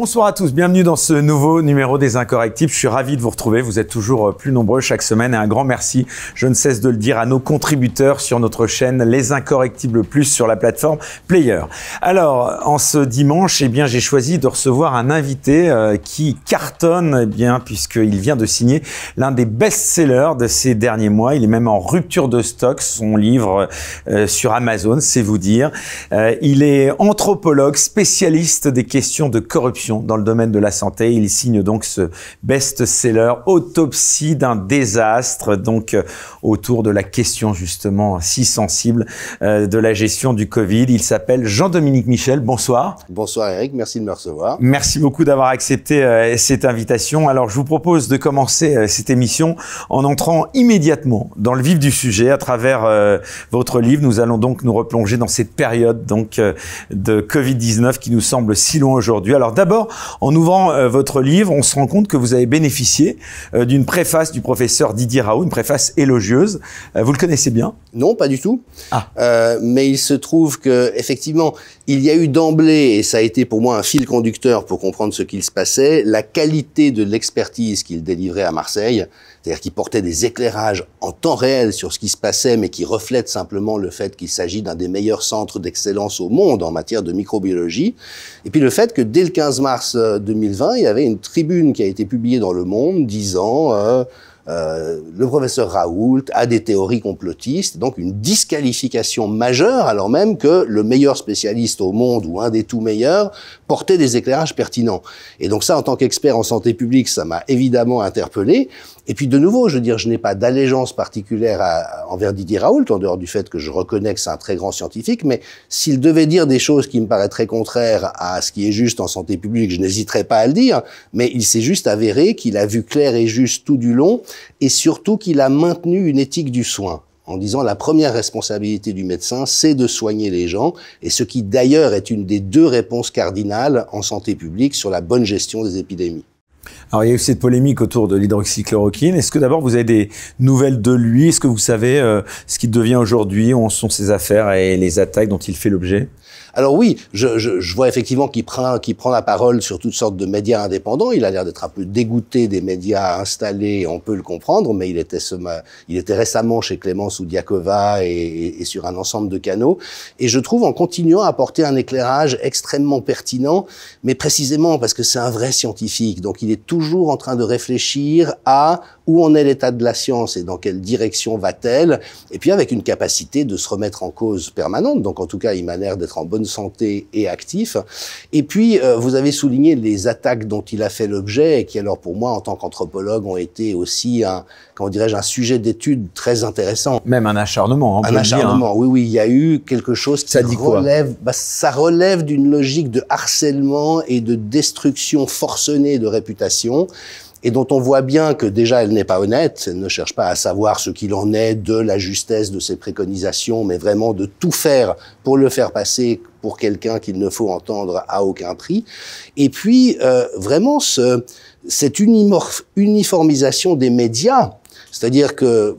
Bonsoir à tous, bienvenue dans ce nouveau numéro des Incorrectibles. Je suis ravi de vous retrouver, vous êtes toujours euh, plus nombreux chaque semaine et un grand merci, je ne cesse de le dire, à nos contributeurs sur notre chaîne Les Incorrectibles Plus sur la plateforme Player. Alors, en ce dimanche, eh bien, j'ai choisi de recevoir un invité euh, qui cartonne, eh bien, puisqu'il vient de signer l'un des best-sellers de ces derniers mois. Il est même en rupture de stock, son livre euh, sur Amazon, c'est vous dire. il est anthropologue, spécialiste des questions de corruption dans le domaine de la santé. Il signe donc ce best-seller Autopsie d'un désastre, donc euh, autour de la question justement si sensible euh, de la gestion du Covid. Il s'appelle Jean-Dominique Michel. Bonsoir. Bonsoir Eric, merci de me recevoir. Merci beaucoup d'avoir accepté euh, cette invitation. Alors je vous propose de commencer cette émission en entrant immédiatement dans le vif du sujet à travers votre livre. Nous allons donc nous replonger dans cette période donc de Covid-19 qui nous semble si loin aujourd'hui. Alors d'abord en ouvrant euh, votre livre, on se rend compte que vous avez bénéficié euh, d'une préface du professeur Didier Raoult, une préface élogieuse. Euh, vous le connaissez bien Non, pas du tout. Ah. mais il se trouve qu'effectivement, il y a eu d'emblée, et ça a été pour moi un fil conducteur pour comprendre ce qu'il se passait, la qualité de l'expertise qu'il délivrait à Marseille c'est-à-dire qui portait des éclairages en temps réel sur ce qui se passait, mais qui reflète simplement le fait qu'il s'agit d'un des meilleurs centres d'excellence au monde en matière de microbiologie, et puis le fait que dès le 15 mars 2020, euh, il y avait une tribune qui a été publiée dans Le Monde disant euh, euh, le professeur Raoult a des théories complotistes, donc une disqualification majeure, alors même que le meilleur spécialiste au monde ou un des tout meilleurs portait des éclairages pertinents. Et donc ça, en tant qu'expert en santé publique, ça m'a évidemment interpellé. Et puis de nouveau, je veux dire, je n'ai pas d'allégeance particulière envers Didier Raoult, en dehors du fait que je reconnais que c'est un très grand scientifique, mais s'il devait dire des choses qui me paraîtraient contraires à ce qui est juste en santé publique, je n'hésiterais pas à le dire, mais il s'est juste avéré qu'il a vu clair et juste tout du long, et surtout qu'il a maintenu une éthique du soin en disant la première responsabilité du médecin, c'est de soigner les gens, et ce qui d'ailleurs est une des deux réponses cardinales en santé publique sur la bonne gestion des épidémies. Alors il y a eu cette polémique autour de l'hydroxychloroquine. Est-ce que d'abord vous avez des nouvelles de lui Est-ce que vous savez euh, ce qu'il devient aujourd'hui Où en sont ses affaires et les attaques dont il fait l'objet alors oui, je, vois effectivement qu'il prend, prend la parole sur toutes sortes de médias indépendants. Il a l'air d'être un peu dégoûté des médias installés, on peut le comprendre, mais il était, il était récemment chez Clémence ou et, et sur un ensemble de canaux. Et je trouve, en continuant à apporter un éclairage extrêmement pertinent, mais précisément parce que c'est un vrai scientifique, donc il est toujours en train de réfléchir à où en est l'état de la science et dans quelle direction va-t-elle, et puis avec une capacité de se remettre en cause permanente. Donc en tout cas, il m'a l'air d'être en bonne santé et actif. Et puis, euh, vous avez souligné les attaques dont il a fait l'objet, et qui alors pour moi, en tant qu'anthropologue, ont été aussi un, comment dirais-je, un sujet d'étude très intéressant. Même un acharnement. On hein, hein. acharnement, oui, oui. Il y a eu quelque chose qui relève, bah, ça relève d'une logique de harcèlement et de destruction forcenée de réputation et dont on voit bien que déjà elle n'est pas honnête, elle ne cherche pas à savoir ce qu'il en est de la justesse de ses préconisations, mais vraiment de tout faire pour le faire passer pour quelqu'un qu'il ne faut entendre à aucun prix. Et puis, euh, vraiment, ce, cette uniformisation des médias, c'est-à-dire que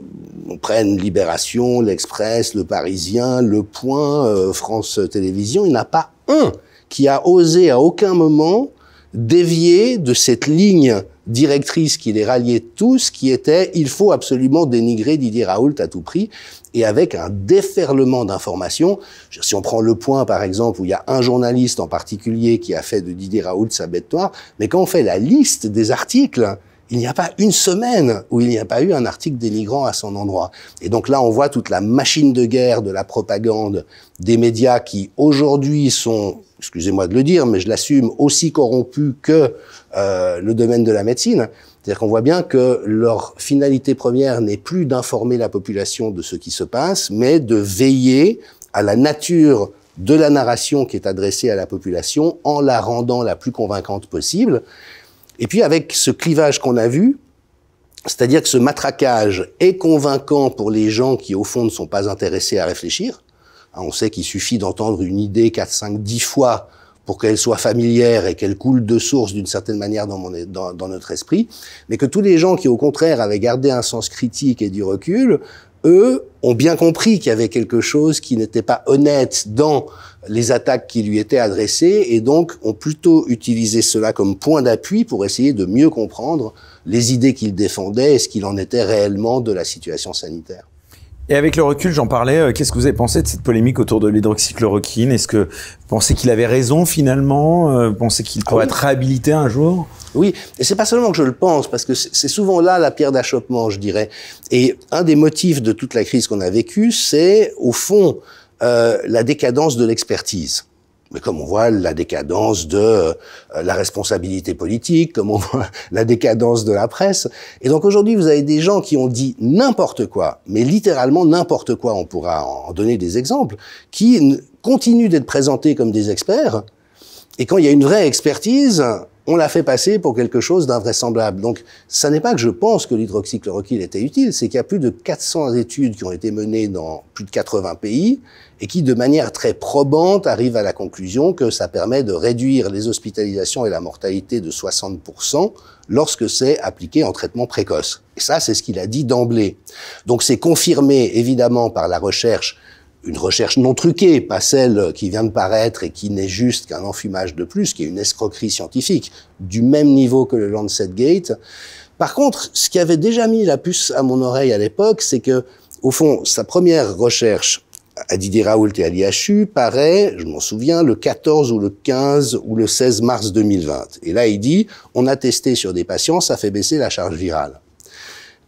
on prenne Libération, l'Express, Le Parisien, Le Point, euh, France Télévisions, il n'y en a pas un qui a osé à aucun moment dévier de cette ligne directrice qui les ralliait tous, qui était il faut absolument dénigrer Didier Raoult à tout prix, et avec un déferlement d'informations. Si on prend le point, par exemple, où il y a un journaliste en particulier qui a fait de Didier Raoult sa bête noire, mais quand on fait la liste des articles, il n'y a pas une semaine où il n'y a pas eu un article dénigrant à son endroit. Et donc là, on voit toute la machine de guerre de la propagande des médias qui aujourd'hui sont, excusez-moi de le dire, mais je l'assume, aussi corrompus que euh, le domaine de la médecine. C'est-à-dire qu'on voit bien que leur finalité première n'est plus d'informer la population de ce qui se passe, mais de veiller à la nature de la narration qui est adressée à la population en la rendant la plus convaincante possible. Et puis avec ce clivage qu'on a vu, c'est-à-dire que ce matraquage est convaincant pour les gens qui, au fond, ne sont pas intéressés à réfléchir. Hein, on sait qu'il suffit d'entendre une idée 4, 5, 10 fois pour qu'elle soit familière et qu'elle coule de source d'une certaine manière dans, dans, notre esprit, mais que tous les gens qui, au contraire, avaient gardé un sens critique et du recul, eux, ont bien compris qu'il y avait quelque chose qui n'était pas honnête dans les attaques qui lui étaient adressées et donc ont plutôt utilisé cela comme point d'appui pour essayer de mieux comprendre les idées qu'il défendait et ce qu'il en était réellement de la situation sanitaire. Et avec le recul, j'en parlais, euh, qu'est-ce que vous avez pensé de cette polémique autour de l'hydroxychloroquine Est-ce que vous pensez qu'il avait raison finalement euh, Vous pensez qu'il pourrait ah être réhabilité un jour oui, et c'est pas seulement que je le pense, parce que c'est souvent là la pierre d'achoppement, je dirais. Et un des motifs de toute la crise qu'on a vécue, c'est au fond euh, la décadence de l'expertise. Mais comme on voit la décadence de euh, la responsabilité politique, comme on voit la décadence de la presse. Et donc aujourd'hui, vous avez des gens qui ont dit n'importe quoi, mais littéralement n'importe quoi, on pourra en donner des exemples, qui continuent d'être présentés comme des experts. Et quand il y a une vraie expertise, on l'a fait passer pour quelque chose d'invraisemblable. Donc, ça n'est pas que je pense que l'hydroxychloroquine était utile, c'est qu'il y a plus de 400 études qui ont été menées dans plus de 80 pays et qui, de manière très probante, arrivent à la conclusion que ça permet de réduire les hospitalisations et la mortalité de 60% lorsque c'est appliqué en traitement précoce. Et ça, c'est ce qu'il a dit d'emblée. Donc, c'est confirmé, évidemment, par la recherche une recherche non truquée, pas celle qui vient de paraître et qui n'est juste qu'un enfumage de plus, qui est une escroquerie scientifique du même niveau que le Lancet Gate. Par contre, ce qui avait déjà mis la puce à mon oreille à l'époque, c'est que, au fond, sa première recherche à Didier Raoult et à l'IHU paraît, je m'en souviens, le 14 ou le 15 ou le 16 mars 2020. Et là, il dit, on a testé sur des patients, ça fait baisser la charge virale.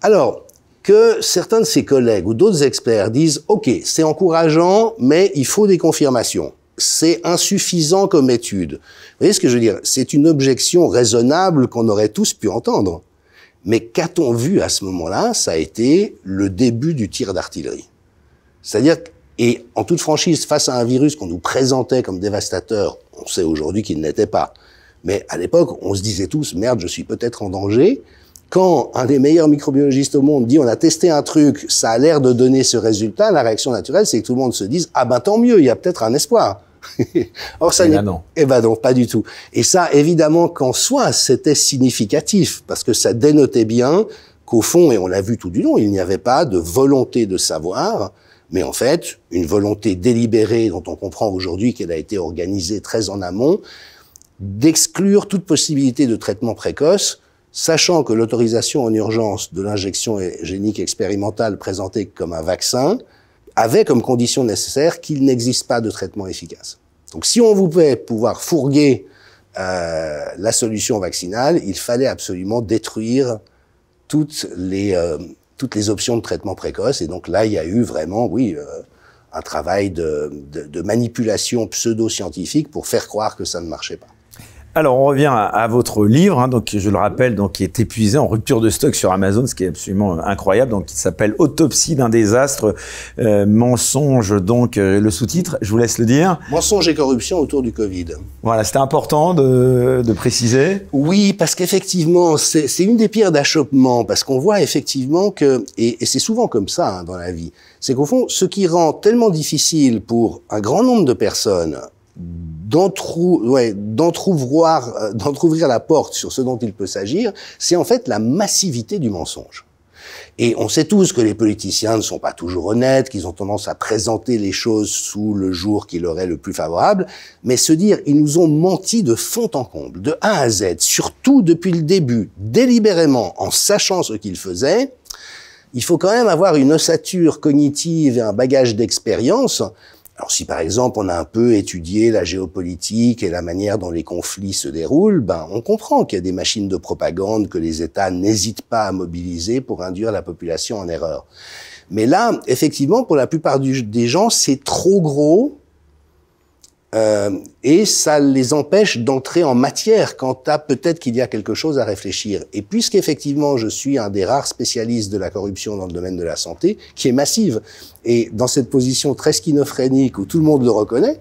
Alors, que certains de ses collègues ou d'autres experts disent, OK, c'est encourageant, mais il faut des confirmations. C'est insuffisant comme étude. Vous voyez ce que je veux dire C'est une objection raisonnable qu'on aurait tous pu entendre. Mais qu'a-t-on vu à ce moment-là Ça a été le début du tir d'artillerie. C'est-à-dire, et en toute franchise, face à un virus qu'on nous présentait comme dévastateur, on sait aujourd'hui qu'il n'était pas. Mais à l'époque, on se disait tous, merde, je suis peut-être en danger quand un des meilleurs microbiologistes au monde dit on a testé un truc, ça a l'air de donner ce résultat, la réaction naturelle, c'est que tout le monde se dise ah ben tant mieux, il y a peut-être un espoir. Or ça eh n'est ben non. Eh ben non, pas du tout. Et ça, évidemment, qu'en soi, c'était significatif parce que ça dénotait bien qu'au fond, et on l'a vu tout du long, il n'y avait pas de volonté de savoir, mais en fait, une volonté délibérée dont on comprend aujourd'hui qu'elle a été organisée très en amont, d'exclure toute possibilité de traitement précoce sachant que l'autorisation en urgence de l'injection génique expérimentale présentée comme un vaccin avait comme condition nécessaire qu'il n'existe pas de traitement efficace. Donc si on voulait pouvoir fourguer euh, la solution vaccinale, il fallait absolument détruire toutes les, euh, toutes les options de traitement précoce. Et donc là, il y a eu vraiment, oui, euh, un travail de, de manipulation pseudo-scientifique pour faire croire que ça ne marchait pas. Alors on revient à, votre livre, hein, donc je le rappelle, donc qui est épuisé en rupture de stock sur Amazon, ce qui est absolument euh, incroyable. Donc il s'appelle Autopsie d'un désastre, euh, mensonge. Donc euh, le sous-titre, je vous laisse le dire. Mensonge et corruption autour du Covid. Voilà, c'était important de, préciser. Oui, parce qu'effectivement c'est une des pires d'achoppement, parce qu'on voit effectivement que et, c'est souvent comme ça hein, dans la vie, c'est qu'au fond ce qui rend tellement difficile pour un grand nombre de personnes ouais, euh, d'entrouvrir la porte sur ce dont il peut s'agir, c'est en fait la massivité du mensonge. Et on sait tous que les politiciens ne sont pas toujours honnêtes, qu'ils ont tendance à présenter les choses sous le jour qui leur est le plus favorable, mais se dire ils nous ont menti de fond en comble, de A à Z, surtout depuis le début, délibérément, en sachant ce qu'ils faisaient, il faut quand même avoir une ossature cognitive et un bagage d'expérience alors si par exemple on a un peu étudié la géopolitique et la manière dont les conflits se déroulent, ben on comprend qu'il y a des machines de propagande que les États n'hésitent pas à mobiliser pour induire la population en erreur. Mais là, effectivement, pour la plupart des gens, c'est trop gros euh, et ça les empêche d'entrer en matière quant à peut-être qu'il y a quelque chose à réfléchir. Et puisqu'effectivement je suis un des rares spécialistes de la corruption dans le domaine de la santé, qui est massive, et dans cette position très schizophrénique où tout le monde le reconnaît,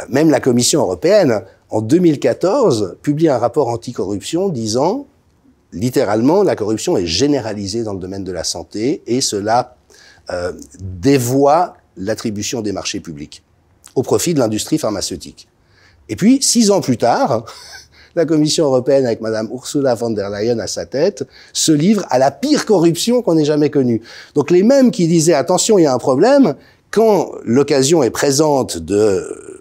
euh, même la Commission européenne, en 2014, publie un rapport anticorruption disant, littéralement, la corruption est généralisée dans le domaine de la santé et cela euh, dévoie l'attribution des marchés publics au profit de l'industrie pharmaceutique. Et puis, six ans plus tard, la Commission européenne, avec Madame Ursula von der Leyen à sa tête, se livre à la pire corruption qu'on ait jamais connue. Donc les mêmes qui disaient attention, il y a un problème, quand l'occasion est présente de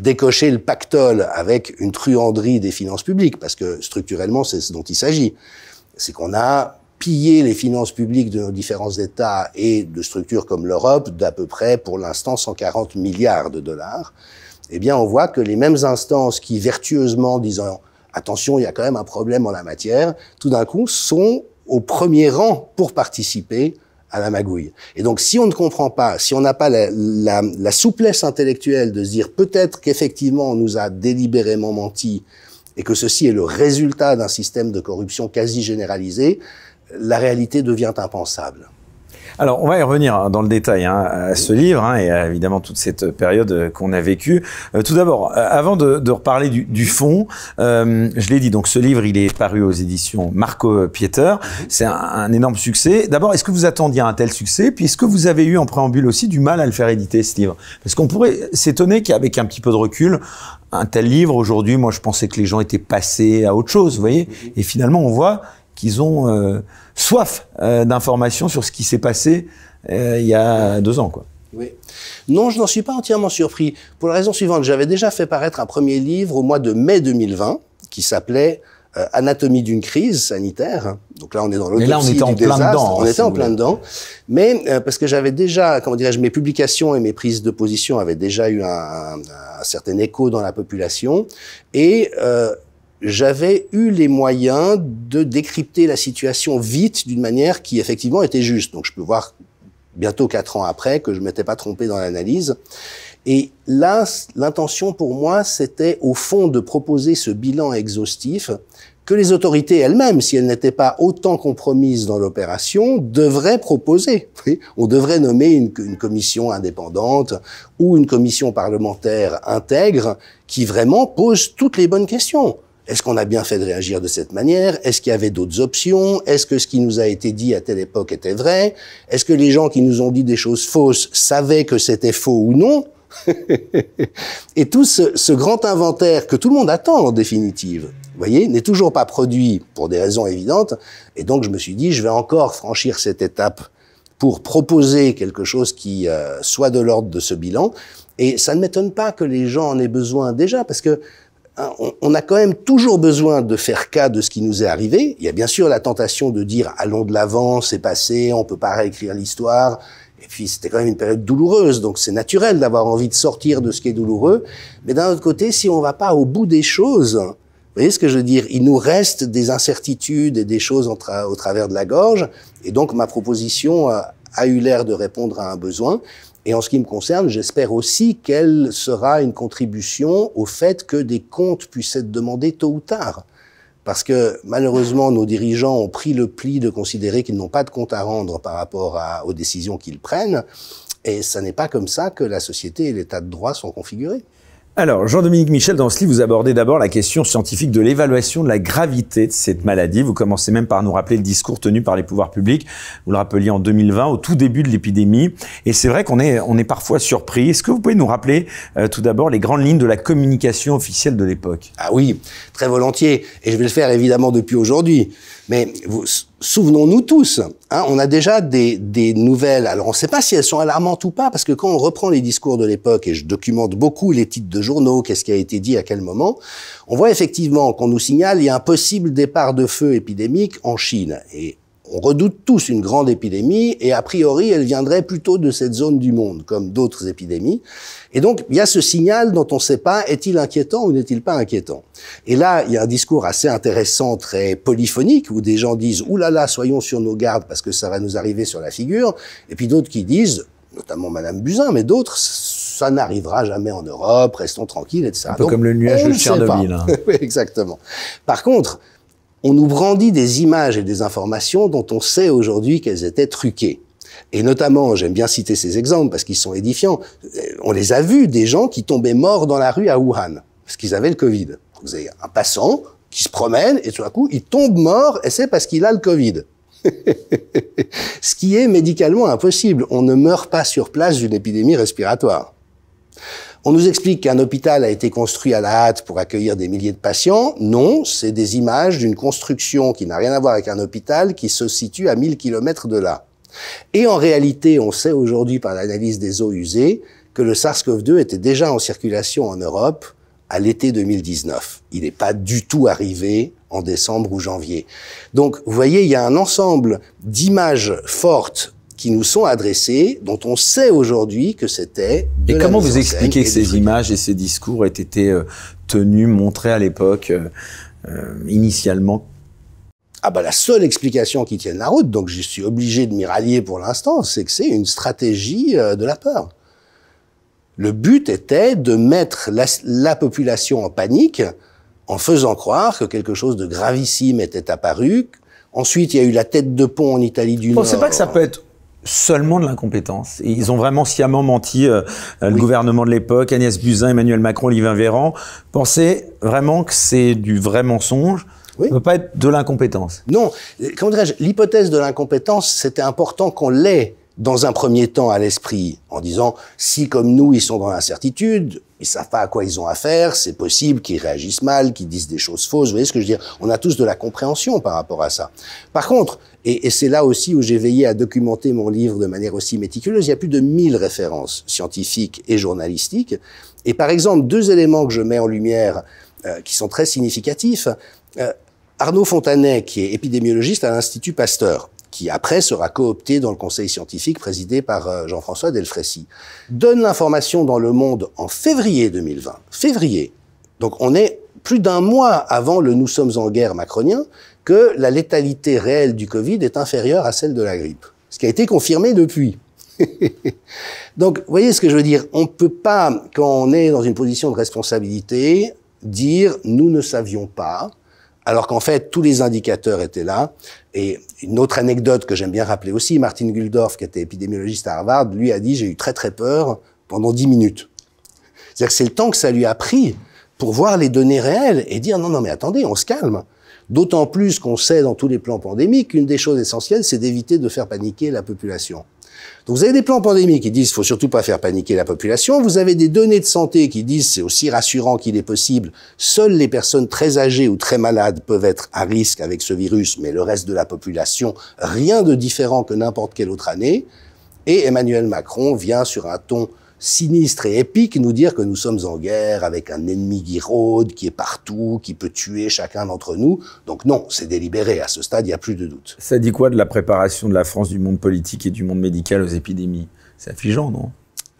décocher le pactole avec une truanderie des finances publiques, parce que structurellement c'est ce dont il s'agit, c'est qu'on a piller les finances publiques de nos différents États et de structures comme l'Europe d'à peu près, pour l'instant, 140 milliards de dollars, eh bien, on voit que les mêmes instances qui, vertueusement, disant attention, il y a quand même un problème en la matière, tout d'un coup, sont au premier rang pour participer à la magouille. Et donc, si on ne comprend pas, si on n'a pas la, la, souplesse intellectuelle de se dire peut-être qu'effectivement on nous a délibérément menti et que ceci est le résultat d'un système de corruption quasi généralisé, la réalité devient impensable. Alors, on va y revenir hein, dans le détail hein, à ce livre hein, et évidemment toute cette période euh, qu'on a vécue. Euh, tout d'abord, euh, avant de, de, reparler du, du fond, euh, je l'ai dit, donc ce livre, il est paru aux éditions Marco Pieter. C'est un, un, énorme succès. D'abord, est-ce que vous attendiez un tel succès Puis, est-ce que vous avez eu en préambule aussi du mal à le faire éditer, ce livre Parce qu'on pourrait s'étonner qu'avec un petit peu de recul, un tel livre, aujourd'hui, moi, je pensais que les gens étaient passés à autre chose, vous voyez mhm. Et finalement, on voit qu'ils ont euh, soif euh, d'informations sur ce qui s'est passé euh, il y a deux ans. Quoi. Oui. Non, je n'en suis pas entièrement surpris, pour la raison suivante. J'avais déjà fait paraître un premier livre au mois de mai 2020, qui s'appelait Anatomie d'une crise sanitaire. Donc là, on est dans l'autopsie du désastre. on était en plein dedans. On était en plein dedans. Mais parce que j'avais déjà, comment dirais-je, mes publications et mes prises de position avaient déjà eu un, un, un certain écho dans la population. Et euh, j'avais eu les moyens de décrypter la situation vite d'une manière qui effectivement était juste. Donc je peux voir bientôt quatre ans après que je m'étais pas trompé dans l'analyse. Et là, l'intention pour moi, c'était au fond de proposer ce bilan exhaustif que les autorités elles-mêmes, si elles n'étaient pas autant compromises dans l'opération, devraient proposer. On devrait nommer une, une, commission indépendante ou une commission parlementaire intègre qui vraiment pose toutes les bonnes questions. Est-ce qu'on a bien fait de réagir de cette manière Est-ce qu'il y avait d'autres options Est-ce que ce qui nous a été dit à telle époque était vrai Est-ce que les gens qui nous ont dit des choses fausses savaient que c'était faux ou non Et tout ce, grand inventaire que tout le monde attend en définitive, voyez, n'est toujours pas produit pour des raisons évidentes. Et donc je me suis dit, je vais encore franchir cette étape pour proposer quelque chose qui euh, soit de l'ordre de ce bilan. Et ça ne m'étonne pas que les gens en aient besoin déjà, parce que ah, on a quand même toujours besoin de faire cas de ce qui nous est arrivé. Il y a bien sûr la tentation de dire allons de l'avant, c'est passé, on peut pas réécrire l'histoire. Et puis c'était quand même une période douloureuse, donc c'est naturel d'avoir envie de sortir de ce qui est douloureux. Mais d'un autre côté, si on va pas au bout des choses, vous voyez ce que je veux dire Il nous reste des incertitudes et des choses au travers de la gorge. Et donc ma proposition euh, a eu l'air de répondre à un besoin. Et en ce qui me concerne, j'espère aussi qu'elle sera une contribution au fait que des comptes puissent être demandés tôt ou tard. Parce que malheureusement, nos dirigeants ont pris le pli de considérer qu'ils n'ont pas de compte à rendre par rapport aux décisions qu'ils prennent. Et ce n'est pas comme ça que la société et l'état de droit sont configurés. Alors, Jean-Dominique Michel, dans ce livre, vous abordez d'abord la question scientifique de l'évaluation de la gravité de cette maladie. Vous commencez même par nous rappeler le discours tenu par les pouvoirs publics. Vous le rappeliez en 2020, au tout début de l'épidémie. Et c'est vrai qu'on est, on est parfois surpris. Est-ce que vous pouvez nous rappeler euh, tout d'abord les grandes lignes de la communication officielle de l'époque Ah oui, très volontiers. Et je vais le faire évidemment depuis aujourd'hui. Mais souvenons-nous tous, hein, on a déjà des, des nouvelles. Alors on ne sait pas si elles sont alarmantes ou pas, parce que quand on reprend les discours de l'époque, et je documente beaucoup les titres de journaux, qu'est-ce qui a été dit à quel moment, on voit effectivement qu'on nous signale il y a un possible départ de feu épidémique en Chine. Et on redoute tous une grande épidémie et a priori elle viendrait plutôt de cette zone du monde comme d'autres épidémies. Et donc il y a ce signal dont on ne sait pas est-il inquiétant ou n'est-il pas inquiétant. Et là il y a un discours assez intéressant, très polyphonique où des gens disent oulala là là, soyons sur nos gardes parce que ça va nous arriver sur la figure, et puis d'autres qui disent notamment Madame Buzyn, mais d'autres, ça n'arrivera jamais en Europe, restons tranquilles, etc. Un peu comme le nuage de Tchernobyl. Hein. oui, exactement. Par contre, on nous brandit des images et des informations dont on sait aujourd'hui qu'elles étaient truquées. Et notamment, j'aime bien citer ces exemples parce qu'ils sont édifiants, euh, on les a vus, des gens qui tombaient morts dans la rue à Wuhan, parce qu'ils avaient le Covid. Vous avez un passant qui se promène et tout à coup, il tombe mort et c'est parce qu'il a le Covid. Ce qui est médicalement impossible. On ne meurt pas sur place d'une épidémie respiratoire. On nous explique qu'un hôpital a été construit à la hâte pour accueillir des milliers de patients. Non, c'est des images d'une construction qui n'a rien à voir avec un hôpital qui se situe à 1000 km de là. Et en réalité, on sait aujourd'hui par l'analyse des eaux usées que le SARS-CoV-2 était déjà en circulation en Europe à l'été 2019. Il n'est pas du tout arrivé en décembre ou janvier. Donc, vous voyez, il y a un ensemble d'images fortes qui nous sont adressés, dont on sait aujourd'hui que c'était. Et comment vous expliquez que ces images et ces discours aient été euh, tenus, montrés à l'époque, euh, euh, initialement ah bah la seule explication qui tienne la route, donc je suis obligé de m'y rallier pour l'instant, c'est que c'est une stratégie de la peur. Le but était de mettre la, la, population en panique en faisant croire que quelque chose de gravissime était apparu. Ensuite, il y a eu la tête de pont en Italie du Nord. Vous pensez pas que ça peut être seulement de l'incompétence. Ils ont vraiment sciemment menti, euh, euh, le gouvernement de l'époque, Agnès Buzyn, Emmanuel Macron, Livin Véran, pensaient vraiment que c'est du vrai mensonge. ne peut pas être de l'incompétence. Non, comment dirais-je, l'hypothèse de l'incompétence, c'était important qu'on l'ait dans un premier temps à l'esprit en disant si comme nous ils sont dans l'incertitude, ils savent pas à quoi ils ont affaire, c'est possible qu'ils réagissent mal, qu'ils disent des choses fausses. Vous voyez ce que je veux dire On a tous de la compréhension par rapport à ça. Par contre, et, c'est là aussi où j'ai veillé à documenter mon livre de manière aussi méticuleuse, il y a plus de 1000 références scientifiques et journalistiques. Et par exemple, deux éléments que je mets en lumière euh, qui sont très significatifs. Euh, Arnaud Fontanet, qui est épidémiologiste à l'Institut Pasteur, qui après sera coopté dans le conseil scientifique présidé par euh, Jean-François Delfrécy, donne l'information dans le monde en février 2020. Février. Donc on est plus d'un mois avant le nous sommes en guerre macronien que la létalité réelle du Covid est inférieure à celle de la grippe. Ce qui a été confirmé depuis. Donc, voyez ce que je veux dire On ne peut pas, quand on est dans une position de responsabilité, dire nous ne savions pas, alors qu'en fait, tous les indicateurs étaient là. Et une autre anecdote que j'aime bien rappeler aussi, Martin Guldorf, qui était épidémiologiste à Harvard, lui a dit, j'ai eu très très peur pendant 10 minutes. C'est-à-dire que c'est le temps que ça lui a pris pour voir les données réelles et dire, non, non, mais attendez, on se calme. D'autant plus qu'on sait dans tous les plans pandémiques qu'une des choses essentielles, c'est d'éviter de faire paniquer la population. Donc vous avez des plans pandémiques qui disent faut surtout pas faire paniquer la population, vous avez des données de santé qui disent c'est aussi rassurant qu'il est possible, seules les personnes très âgées ou très malades peuvent être à risque avec ce virus, mais le reste de la population, rien de différent que n'importe quelle autre année. Et Emmanuel Macron vient sur un ton sinistre et épique nous dire que nous sommes en guerre avec un ennemi qui qui est partout, qui peut tuer chacun d'entre nous. Donc non, c'est délibéré. À ce stade, il n'y a plus de doute. Ça dit quoi de la préparation de la France du monde politique et du monde médical aux épidémies C'est affligeant, non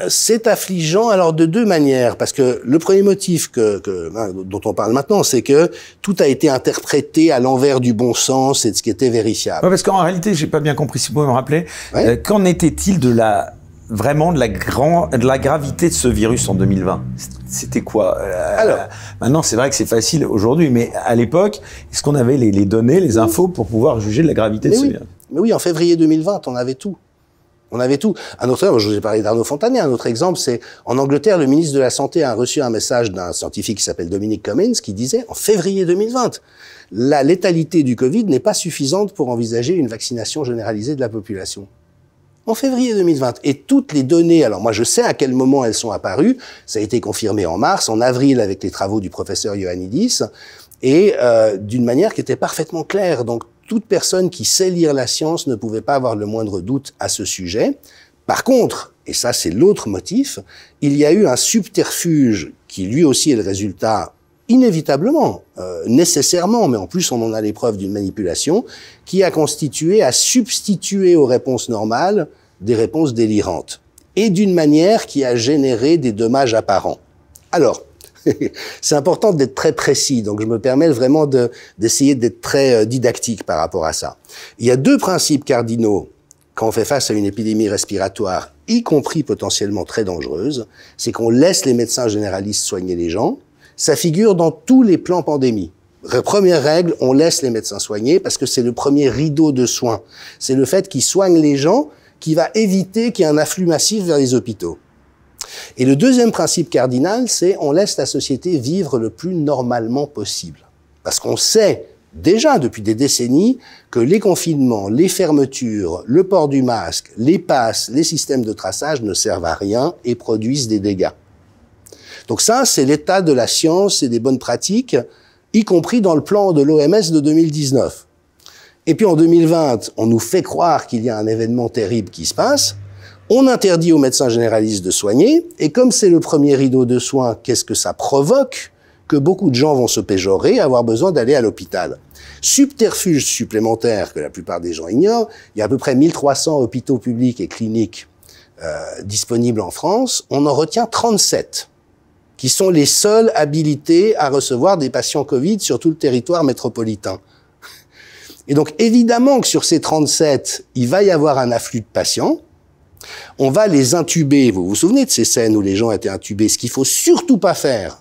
euh, c'est affligeant alors de deux manières, parce que le premier motif hein, dont on parle maintenant, c'est que tout a été interprété à l'envers du bon sens et de ce qui était vérifiable. parce qu'en réalité, j'ai pas bien compris si vous pouvez me rappeler, euh, qu'en était-il de la vraiment de la, grand, de la gravité de ce virus en 2020 C'était quoi euh, Alors, maintenant, c'est vrai que c'est facile aujourd'hui, mais à l'époque, est-ce qu'on avait les, données, les infos pour pouvoir juger de la gravité de ce oui. virus Mais oui, en février 2020, on avait tout. On avait tout. Un autre, je vous ai parlé d'Arnaud Fontanet, un autre exemple, c'est en Angleterre, le ministre de la Santé a reçu un message d'un scientifique qui s'appelle Dominic Cummings, qui disait en février 2020, la létalité du Covid n'est pas suffisante pour envisager une vaccination généralisée de la population en février 2020. Et toutes les données, alors moi je sais à quel moment elles sont apparues, ça a été confirmé en mars, en avril avec les travaux du professeur Ioannidis, et euh, d'une manière qui était parfaitement claire. Donc toute personne qui sait lire la science ne pouvait pas avoir le moindre doute à ce sujet. Par contre, et ça c'est l'autre motif, il y a eu un subterfuge qui lui aussi est le résultat inévitablement, euh, nécessairement, mais en plus on en a les preuves d'une manipulation qui a constitué à substituer aux réponses normales des réponses délirantes et d'une manière qui a généré des dommages apparents. Alors, c'est important d'être très précis, donc je me permets vraiment d'essayer d'être très euh, didactique par rapport à ça. Il y a deux principes cardinaux quand on fait face à une épidémie respiratoire, y compris potentiellement très dangereuse, c'est qu'on laisse les médecins généralistes soigner les gens, ça figure dans tous les plans pandémie. Première règle, on laisse les médecins soigner parce que c'est le premier rideau de soins. C'est le fait qu'ils soignent les gens qui va éviter qu'il y ait un afflux massif vers les hôpitaux. Et le deuxième principe cardinal, c'est on laisse la société vivre le plus normalement possible. Parce qu'on sait déjà depuis des décennies que les confinements, les fermetures, le port du masque, les passes, les systèmes de traçage ne servent à rien et produisent des dégâts. Donc ça, c'est l'état de la science et des bonnes pratiques, y compris dans le plan de l'OMS de 2019. Et puis en 2020, on nous fait croire qu'il y a un événement terrible qui se passe. On interdit aux médecins généralistes de soigner. Et comme c'est le premier rideau de soins, qu'est-ce que ça provoque que beaucoup de gens vont se péjorer, avoir besoin d'aller à l'hôpital. Subterfuge supplémentaire que la plupart des gens ignorent, il y a à peu près 1300 hôpitaux publics et cliniques euh, disponibles en France, on en retient 37 qui sont les seuls habilités à recevoir des patients Covid sur tout le territoire métropolitain. Et donc évidemment que sur ces 37, il va y avoir un afflux de patients. On va les intuber. Vous vous souvenez de ces scènes où les gens étaient intubés Ce qu'il faut surtout pas faire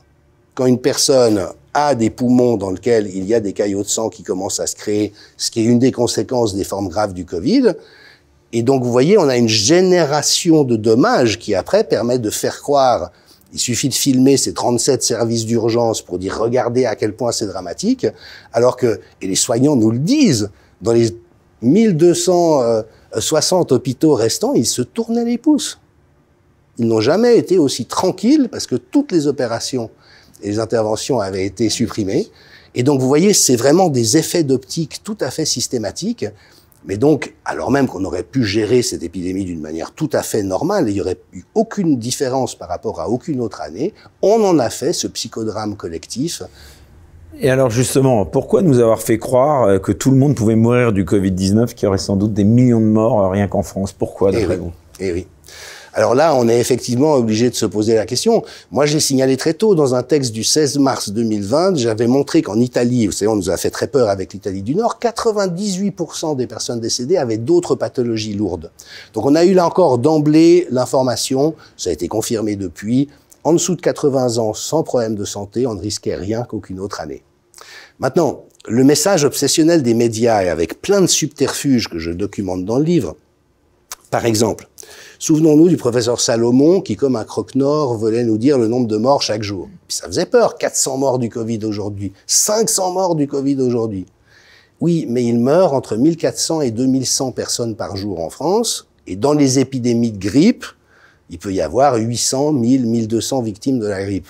quand une personne a des poumons dans lesquels il y a des caillots de sang qui commencent à se créer, ce qui est une des conséquences des formes graves du Covid. Et donc, vous voyez, on a une génération de dommages qui, après, permet de faire croire il suffit de filmer ces 37 services d'urgence pour dire regardez à quel point c'est dramatique, alors que, et les soignants nous le disent, dans les 1260 hôpitaux restants, ils se tournaient les pouces. Ils n'ont jamais été aussi tranquilles parce que toutes les opérations et les interventions avaient été supprimées. Et donc, vous voyez, c'est vraiment des effets d'optique tout à fait systématiques mais donc, alors même qu'on aurait pu gérer cette épidémie d'une manière tout à fait normale, il n'y aurait eu aucune différence par rapport à aucune autre année, on en a fait ce psychodrame collectif. Et alors justement, pourquoi nous avoir fait croire euh, que tout le monde pouvait mourir du Covid-19, qu'il y aurait sans doute des millions de morts euh, rien qu'en France Pourquoi eh d'après vous Et eh oui. Alors là, on est effectivement obligé de se poser la question. Moi, j'ai signalé très tôt dans un texte du 16 mars 2020, j'avais montré qu'en Italie, vous savez, on nous a fait très peur avec l'Italie du Nord, 98% des personnes décédées avaient d'autres pathologies lourdes. Donc on a eu là encore d'emblée l'information, ça a été confirmé depuis, en dessous de 80 ans, sans problème de santé, on ne risquait rien qu'aucune autre année. Maintenant, le message obsessionnel des médias, et avec plein de subterfuges que je documente dans le livre, par exemple, Souvenons-nous du professeur Salomon qui, comme un croque-nord, voulait nous dire le nombre de morts chaque jour. ça faisait peur, 400 morts du Covid aujourd'hui, 500 morts du Covid aujourd'hui. Oui, mais il meurt entre 1400 et 2100 personnes par jour en France, et dans les épidémies de grippe, il peut y avoir 800, 1000, 1200 victimes de la grippe.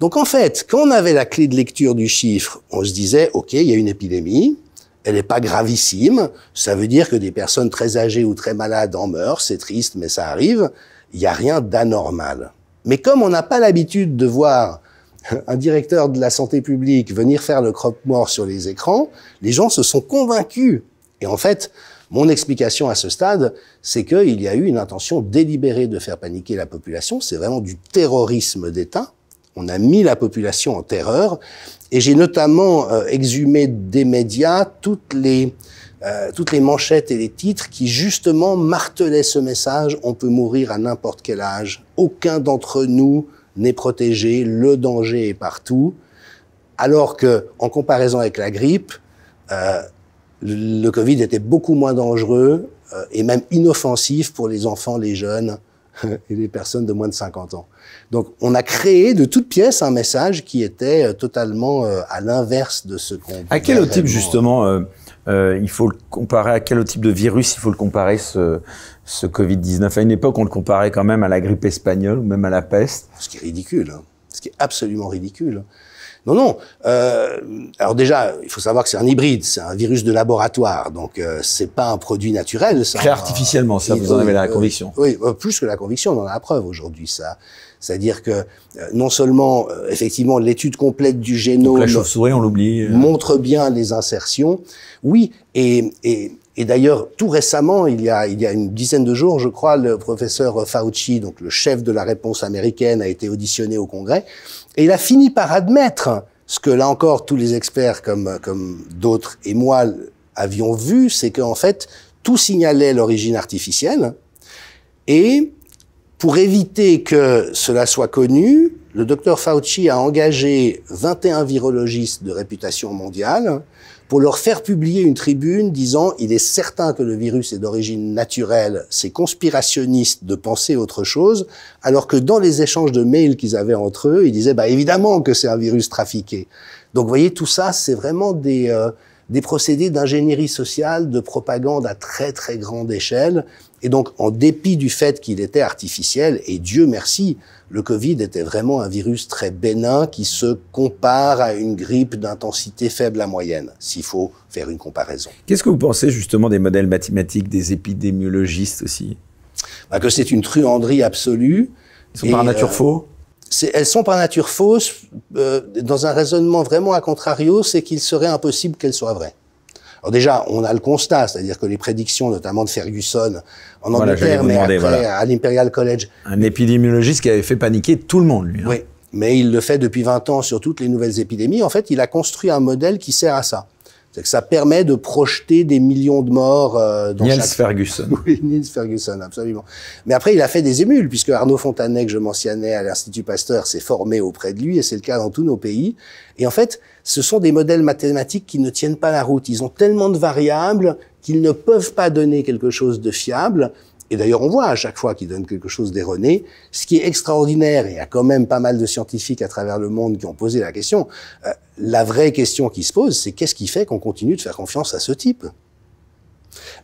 Donc en fait, quand on avait la clé de lecture du chiffre, on se disait, OK, il y a une épidémie, elle n'est pas gravissime. Ça veut dire que des personnes très âgées ou très malades en meurent. C'est triste, mais ça arrive. Il n'y a rien d'anormal. Mais comme on n'a pas l'habitude de voir un directeur de la santé publique venir faire le croque mort sur les écrans, les gens se sont convaincus. Et en fait, mon explication à ce stade, c'est qu'il y a eu une intention délibérée de faire paniquer la population. C'est vraiment du terrorisme d'État. On a mis la population en terreur. Et j'ai notamment euh, exhumé des médias toutes les, euh, toutes les manchettes et les titres qui justement martelaient ce message on peut mourir à n'importe quel âge. Aucun d'entre nous n'est protégé. Le danger est partout. Alors que, en comparaison avec la grippe, euh, le Covid était beaucoup moins dangereux et même inoffensif pour les enfants, les jeunes et les personnes de moins de 50 ans. Donc, on a créé de toutes pièce un message qui était euh, totalement euh, à l'inverse de ce qu'on. À quel type justement euh, il faut le comparer à quel type de virus il faut le comparer ce, Covid 19 À une époque, on le comparait quand même à la grippe espagnole ou même à la peste. Ce qui est ridicule, hein. ce qui est absolument ridicule. Non, non. Euh, alors déjà, il faut savoir que c'est un hybride, c'est un virus de laboratoire, donc euh, c'est pas un produit naturel. Ça, Créé artificiellement, ça, vous en avez la euh, conviction. oui, euh, plus que la conviction, on en a la preuve aujourd'hui. Ça, c'est-à-dire que euh, non seulement effectivement l'étude complète du génome la on l'oublie, montre bien les insertions. Oui, et, et, et d'ailleurs tout récemment, il y, a, il y a une dizaine de jours, je crois, le professeur Fauci, donc le chef de la réponse américaine, a été auditionné au Congrès et il a fini par admettre ce que là encore tous les experts comme, comme d'autres et moi avions vu, c'est qu'en fait tout signalait l'origine artificielle et pour éviter que cela soit connu, le docteur Fauci a engagé 21 virologistes de réputation mondiale pour leur faire publier une tribune disant il est certain que le virus est d'origine naturelle, c'est conspirationniste de penser autre chose, alors que dans les échanges de mails qu'ils avaient entre eux, ils disaient bah évidemment que c'est un virus trafiqué. Donc vous voyez tout ça, c'est vraiment des euh, des procédés d'ingénierie sociale, de propagande à très très grande échelle et donc, en dépit du fait qu'il était artificiel, et Dieu merci, le Covid était vraiment un virus très bénin qui se compare à une grippe d'intensité faible à moyenne, s'il faut faire une comparaison. Qu'est-ce que vous pensez justement des modèles mathématiques, des épidémiologistes aussi bah, Que c'est une truanderie absolue. Ils sont par nature fausses. Euh, faux elles sont par nature fausses. Euh, dans un raisonnement vraiment à contrario, c'est qu'il serait impossible qu'elles soient vraies. Alors déjà, on a le constat, c'est-à-dire que les prédictions, notamment de Ferguson en Angleterre, mais après à l'Imperial College. Un épidémiologiste qui avait fait paniquer tout le monde, lui. Hein. Oui, mais il le fait depuis 20 ans sur toutes les nouvelles épidémies. En fait, il a construit un modèle qui sert à ça. C'est à que ça permet de projeter des millions de morts euh, dans Niels Ferguson. Oui, Niels Ferguson, absolument. Mais après, il a fait des émules, puisque Arnaud Fontanet, que je mentionnais à l'Institut Pasteur, s'est formé auprès de lui, et c'est le cas dans tous nos pays. Et en fait, ce sont des modèles mathématiques qui ne tiennent pas la route. Ils ont tellement de variables qu'ils ne peuvent pas donner quelque chose de fiable. Et d'ailleurs, on voit à chaque fois qu'ils donnent quelque chose d'erroné. Ce qui est extraordinaire, et il y a quand même pas mal de scientifiques à travers le monde qui ont posé la question, euh, la vraie question qui se pose, c'est qu'est-ce qui fait qu'on continue de faire confiance à ce type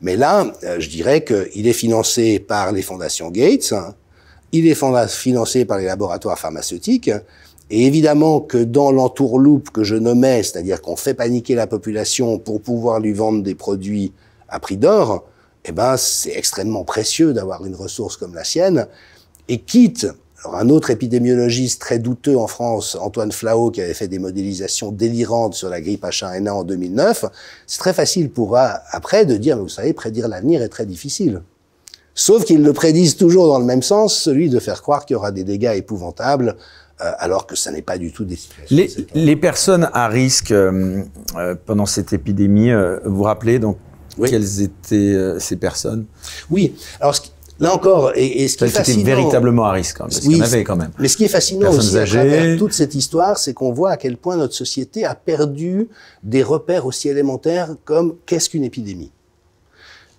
Mais là, euh, je dirais qu'il est financé par les fondations Gates, il est financé par les laboratoires pharmaceutiques, et évidemment que dans l'entourloupe que je nommais, c'est-à-dire qu'on fait paniquer la population pour pouvoir lui vendre des produits à prix d'or, eh ben, c'est extrêmement précieux d'avoir une ressource comme la sienne. Et quitte, alors un autre épidémiologiste très douteux en France, Antoine Flao, qui avait fait des modélisations délirantes sur la grippe H1N1 en 2009, c'est très facile pour euh, après de dire, vous savez, prédire l'avenir est très difficile. Sauf qu'il le prédise toujours dans le même sens, celui de faire croire qu'il y aura des dégâts épouvantables euh, alors que ça n'est pas du tout des Les, personnes à risque euh, euh, pendant cette épidémie, vous rappelez donc quelles étaient ces personnes Oui. Alors là encore, et, ce qui est fascinant, véritablement à risque, hein, parce qu'on avait quand même. Mais ce qui est fascinant aussi à toute cette histoire, c'est qu'on voit à quel point notre société a perdu des repères aussi élémentaires comme qu'est-ce qu'une épidémie.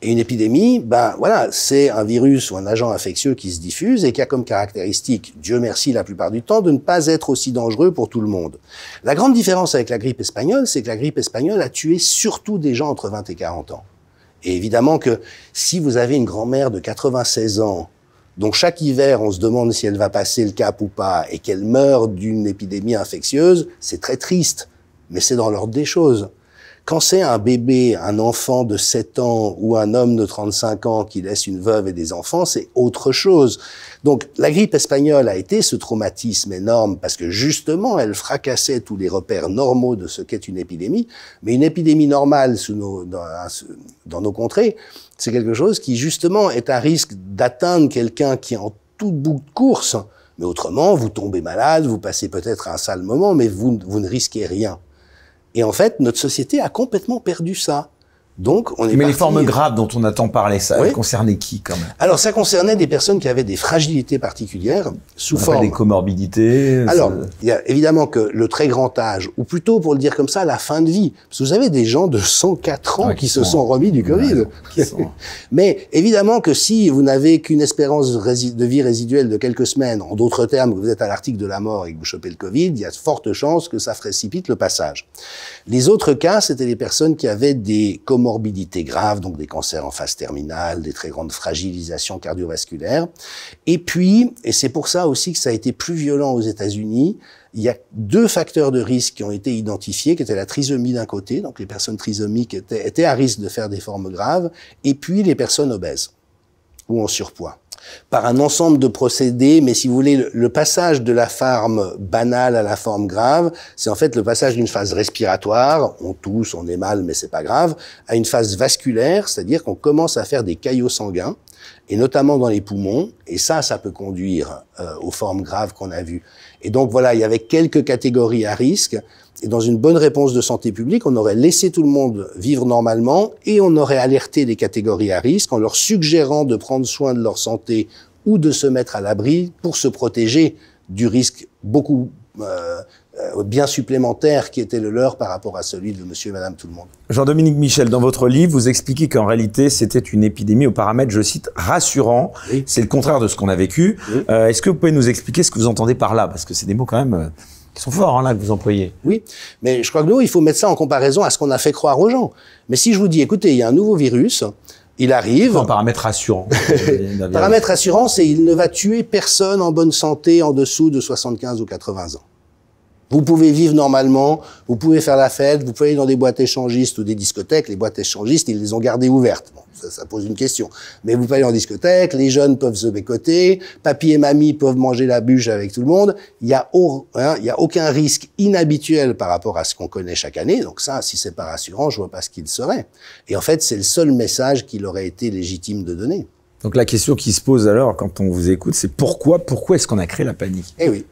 Et une épidémie, ben voilà, c'est un virus ou un agent infectieux qui se diffuse et qui a comme caractéristique, Dieu merci la plupart du temps, de ne pas être aussi dangereux pour tout le monde. La grande différence avec la grippe espagnole, c'est que la grippe espagnole a tué surtout des gens entre 20 et 40 ans. Et évidemment que si vous avez une grand-mère de 96 ans, dont chaque hiver on se demande si elle va passer le cap ou pas, et qu'elle meurt d'une épidémie infectieuse, c'est très triste, mais c'est dans l'ordre des choses. Quand c'est un bébé, un enfant de 7 ans ou un homme de 35 ans qui laisse une veuve et des enfants, c'est autre chose. Donc la grippe espagnole a été ce traumatisme énorme parce que justement, elle fracassait tous les repères normaux de ce qu'est une épidémie. Mais une épidémie normale sous dans, nos contrées, c'est quelque chose qui justement est un risque d'atteindre quelqu'un qui est en tout bout de course. Mais autrement, vous tombez malade, vous passez peut-être un sale moment, mais vous ne risquez rien. Et en fait, notre société a complètement perdu ça. Donc, on est Mais les formes euh, graves dont on a tant parlé, ça concernait qui quand même Alors, ça concernait des personnes qui avaient des fragilités particulières sous forme des comorbidités. Alors, il y a évidemment que le très grand âge, ou plutôt pour le dire comme ça, la fin de vie. Parce que vous avez des gens de 104 ans qui, se sont remis du Covid. Mais évidemment que si vous n'avez qu'une espérance de vie résiduelle de quelques semaines, en d'autres termes, vous êtes à l'article de la mort et que vous chopez le Covid, il y a de fortes chances que ça précipite le passage. Les autres cas, c'était les personnes qui avaient des comorbidités morbidité grave donc des cancers en phase terminale, des très grandes fragilisations cardiovasculaires. Et puis, et c'est pour ça aussi que ça a été plus violent aux États-Unis, il y a deux facteurs de risque qui ont été identifiés, qui étaient la trisomie d'un côté, donc les personnes trisomiques étaient à risque de faire des formes graves, et puis les personnes obèses ou en surpoids par un ensemble de procédés, mais si vous voulez, le passage de la forme banale à la forme grave, c'est en fait le passage d'une phase respiratoire, on tousse, on est mal, mais c'est pas grave, à une phase vasculaire, c'est-à-dire qu'on commence à faire des caillots sanguins, et notamment dans les poumons, et ça, ça peut conduire euh, aux formes graves qu'on a vues. Et donc voilà, il y avait quelques catégories à risque, et dans une bonne réponse de santé publique, on aurait laissé tout le monde vivre normalement et on aurait alerté les catégories à risque en leur suggérant de prendre soin de leur santé ou de se mettre à l'abri pour se protéger du risque beaucoup euh, euh bien supplémentaire qui était le leur par rapport à celui de monsieur et madame tout le monde. Jean-Dominique Michel, dans votre livre, vous expliquez qu'en réalité, c'était une épidémie aux paramètres, je cite, rassurants. C'est le contraire de ce qu'on a vécu. Euh, est-ce que vous pouvez nous expliquer ce que vous entendez par là Parce que c'est des mots quand même... Euh, ils sont forts, hein, là, que vous employez. Oui, mais je crois que nous, il faut mettre ça en comparaison à ce qu'on a fait croire aux gens. Mais si je vous dis, écoutez, il y a un nouveau virus, il arrive. En paramètre assurant. paramètre assurant, c'est il ne va tuer personne en bonne santé en dessous de 75 ou 80 ans. Vous pouvez vivre normalement, vous pouvez faire la fête, vous pouvez aller dans des boîtes échangistes ou des discothèques. Les boîtes échangistes, ils les ont gardées ouvertes. ça, pose une question. Mais vous pouvez aller en discothèque, les jeunes peuvent se bécoter, papy et mamie peuvent manger la bûche avec tout le monde. Il n'y a, hein, y a aucun risque inhabituel par rapport à ce qu'on connaît chaque année. Donc ça, si c'est pas rassurant, je vois pas ce qu'il serait. Et en fait, c'est le seul message qu'il aurait été légitime de donner. Donc la question qui se pose alors quand on vous écoute, c'est pourquoi, pourquoi est-ce qu'on a créé la panique Eh oui.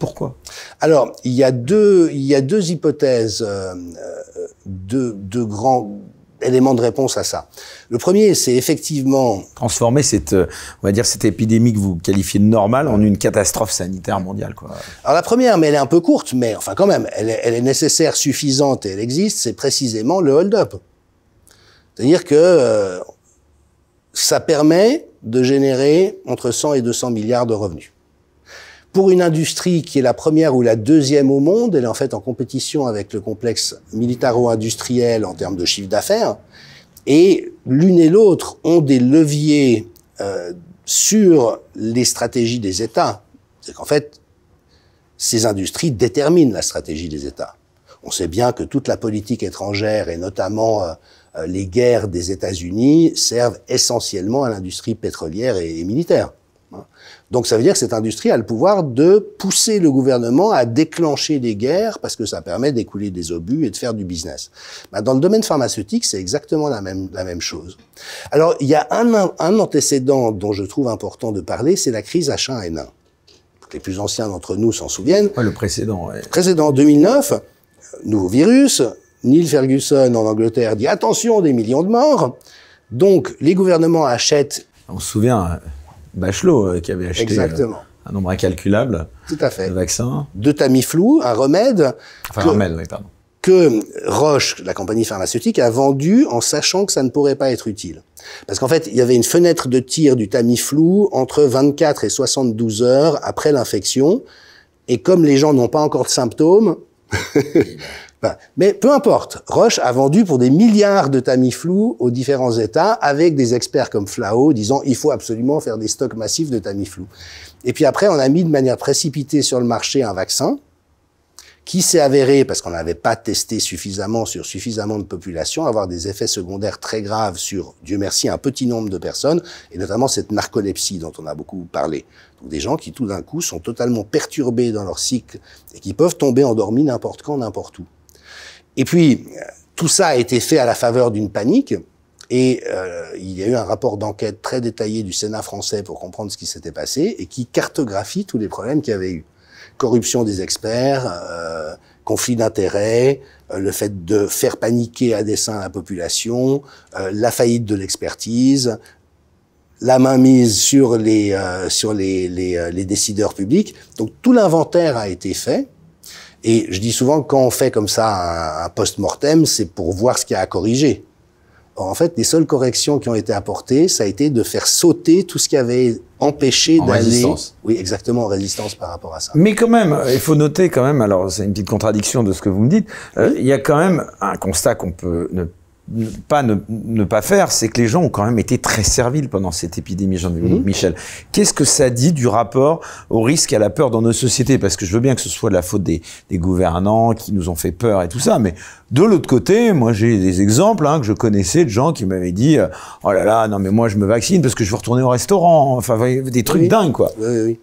Pourquoi Alors, il y a deux, il y a deux hypothèses, euh, euh deux, grands éléments de réponse à ça. Le premier, c'est effectivement transformer cette, euh, on va dire cette épidémie que vous qualifiez de normale en une catastrophe sanitaire mondiale. Quoi. Alors la première, mais elle est un peu courte, mais enfin quand même, elle est, nécessaire, suffisante et elle existe. C'est précisément le hold-up, c'est-à-dire que euh, ça permet de générer entre 100 et 200 milliards de revenus. Pour une industrie qui est la première ou la deuxième au monde, elle est en fait en compétition avec le complexe militaro-industriel en termes de chiffre d'affaires. Et l'une et l'autre ont des leviers euh, sur les stratégies des États. C'est qu'en fait, ces industries déterminent la stratégie des États. On sait bien que toute la politique étrangère et notamment euh, euh, les guerres des États-Unis servent essentiellement à l'industrie pétrolière et, et militaire. Donc ça veut dire que cette industrie a le pouvoir de pousser le gouvernement à déclencher des guerres parce que ça permet d'écouler des obus et de faire du business. Bah, dans le domaine pharmaceutique, c'est exactement la même, la même chose. Alors il y a un, antécédent dont je trouve important de parler, c'est la crise H1N1. Les plus anciens d'entre nous s'en souviennent. le précédent. Ouais. Précédent 2009, nouveau virus. Neil Ferguson en Angleterre dit attention des millions de morts. Donc les gouvernements achètent. On se souvient Bachelot euh, qui avait acheté euh, un nombre incalculable de vaccins. De Tamiflu, un remède. Que Roche, la compagnie pharmaceutique, a vendu en sachant que ça ne pourrait pas être utile. Parce qu'en fait, il y avait une fenêtre de tir du Tamiflu entre 24 et 72 heures après l'infection. Et comme les gens n'ont pas encore de symptômes, bah mais peu importe, Roche a vendu pour des milliards de Tamiflu aux différents États avec des experts comme Flao disant il faut absolument faire des stocks massifs de Tamiflu. Et puis après, on a mis de manière précipitée sur le marché un vaccin qui s'est avéré, parce qu'on n'avait pas testé suffisamment sur suffisamment de populations, avoir des effets secondaires très graves sur, Dieu merci, un petit nombre de personnes, et notamment cette narcolepsie dont on a beaucoup parlé. Donc des gens qui tout d'un coup sont totalement perturbés dans leur cycle et qui peuvent tomber endormis n'importe quand, n'importe où. Et puis, tout ça a été fait à la faveur d'une panique. Et euh, il y a eu un rapport d'enquête très détaillé du Sénat français pour comprendre ce qui s'était passé et qui cartographie tous les problèmes qu'il y avait eu. Corruption des experts, conflits euh, conflit d'intérêts, euh, le fait de faire paniquer à dessein la population, la faillite de l'expertise, la mainmise sur les sur les, les décideurs publics. Donc tout l'inventaire a été fait et je dis souvent, quand on fait comme ça un, post-mortem, c'est pour voir ce qu'il y a à corriger. En fait, les seules corrections qui ont été apportées, ça a été de faire sauter tout ce qui avait empêché d'aller. Oui, exactement, en résistance par rapport à ça. Mais quand même, il faut noter quand même, alors c'est une petite contradiction de ce que vous me dites, euh, il y a quand même un constat qu'on peut ne pas pas ne, pas faire, c'est que les gens ont quand même été très serviles pendant cette épidémie, jean mhm. Michel. Qu'est-ce que ça dit du rapport au risque et à la peur dans nos sociétés Parce que je veux bien que ce soit de la faute des, des gouvernants qui nous ont fait peur et tout ça, mais de l'autre côté, moi j'ai des exemples hein, que je connaissais de gens qui m'avaient dit euh, « Oh là là, non mais moi je me vaccine parce que je veux retourner au restaurant », enfin des trucs dingues quoi. Oui, oui.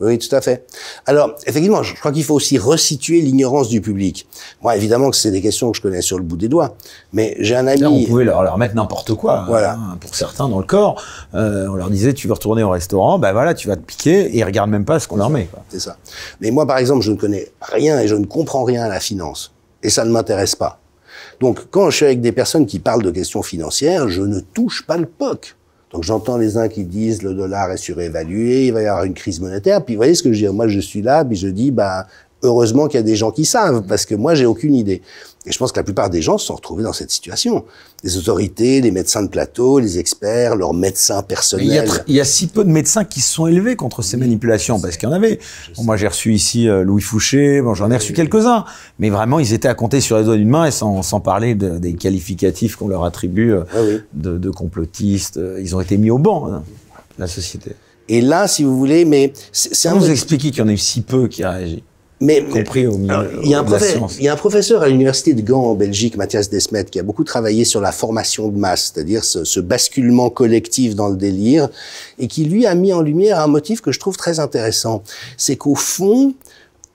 Oui, tout à fait. Alors, effectivement, je crois qu'il faut aussi resituer l'ignorance du public. Moi, évidemment que c'est des questions que je connais sur le bout des doigts, mais j'ai un ami... Là, on pouvait leur, mettre n'importe quoi, hein, pour certains, dans le corps. Euh, on leur disait, tu veux retourner au restaurant, ben voilà, tu vas te piquer, et ils regardent même pas ce qu'on leur met. C'est ça. Mais moi, par exemple, je ne connais rien et je ne comprends rien à la finance. Et ça ne m'intéresse pas. Donc, quand je suis avec des personnes qui parlent de questions financières, je ne touche pas le POC. Donc j'entends les uns qui disent le dollar est surévalué, il va y avoir une crise monétaire. Puis vous voyez ce que je dis Moi, je suis là, puis je dis, bah, heureusement qu'il y a des gens qui savent, parce que moi, j'ai aucune idée. Et je pense que la plupart des gens se sont retrouvés dans cette situation. Les autorités, les médecins de plateau, les experts, leurs médecins personnels. Il y, a si peu de médecins qui se sont élevés contre ces manipulations, parce qu'il y en avait. moi, j'ai reçu ici euh, Louis Fouché, bon, j'en ai reçu quelques-uns, mais vraiment, ils étaient à compter sur les doigts d'une main, et sans, parler des qualificatifs qu'on leur attribue euh, de, complotistes. Euh, ils ont été mis au banc, hein, la société. Et là, si vous voulez, mais... c'est Vous nous expliquez qu'il y en a eu si peu qui réagissent. Mais il y a un professeur, à l'université de Gand en Belgique, Mathias Desmet, qui a beaucoup travaillé sur la formation de masse, c'est-à-dire ce, basculement collectif dans le délire, et qui lui a mis en lumière un motif que je trouve très intéressant, c'est qu'au fond,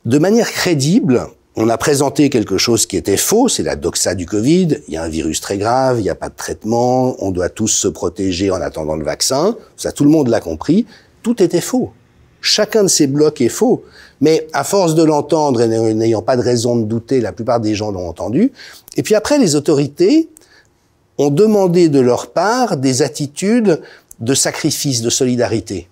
de manière crédible, on a présenté quelque chose qui était faux, c'est la doxa du Covid. Il y a un virus très grave, il n'y a pas de traitement, on doit tous se protéger en attendant le vaccin. Ça, tout le monde l'a compris. Tout était faux. Chacun de ces blocs est faux, mais à force de l'entendre et n'ayant pas de raison de douter, la plupart des gens l'ont entendu. Et puis après, les autorités ont demandé de leur part des attitudes de sacrifice, de solidarité.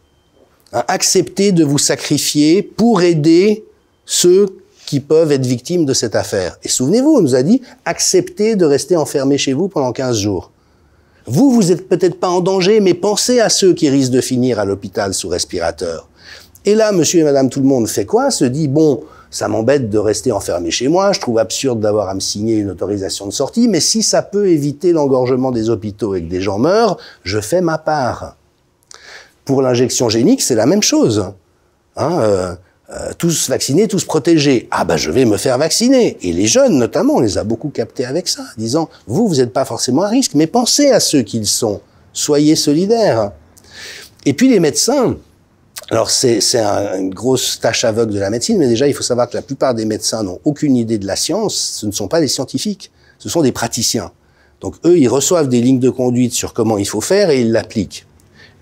Hein, acceptez de vous sacrifier pour aider ceux qui peuvent être victimes de cette affaire. Et souvenez-vous, on nous a dit, acceptez de rester enfermé chez vous pendant 15 jours. Vous, vous êtes peut-être pas en danger, mais pensez à ceux qui risquent de finir à l'hôpital sous respirateur. Et là, monsieur et madame tout le monde fait quoi Se dit, bon, ça m'embête de rester enfermé chez moi, je trouve absurde d'avoir à me signer une autorisation de sortie, mais si ça peut éviter l'engorgement des hôpitaux et que des gens meurent, je fais ma part. Pour l'injection génique, c'est la même chose. Hein, euh, euh, tous vaccinés, tous protégés. Ah ben je vais me faire vacciner. Et les jeunes notamment, on les a beaucoup captés avec ça, disant, vous, vous n'êtes pas forcément à risque, mais pensez à ceux qu'ils sont. Soyez solidaires. Et puis les médecins, alors c'est une grosse tâche aveugle de la médecine, mais déjà il faut savoir que la plupart des médecins n'ont aucune idée de la science, ce ne sont pas des scientifiques, ce sont des praticiens. Donc eux, ils reçoivent des lignes de conduite sur comment il faut faire et ils l'appliquent.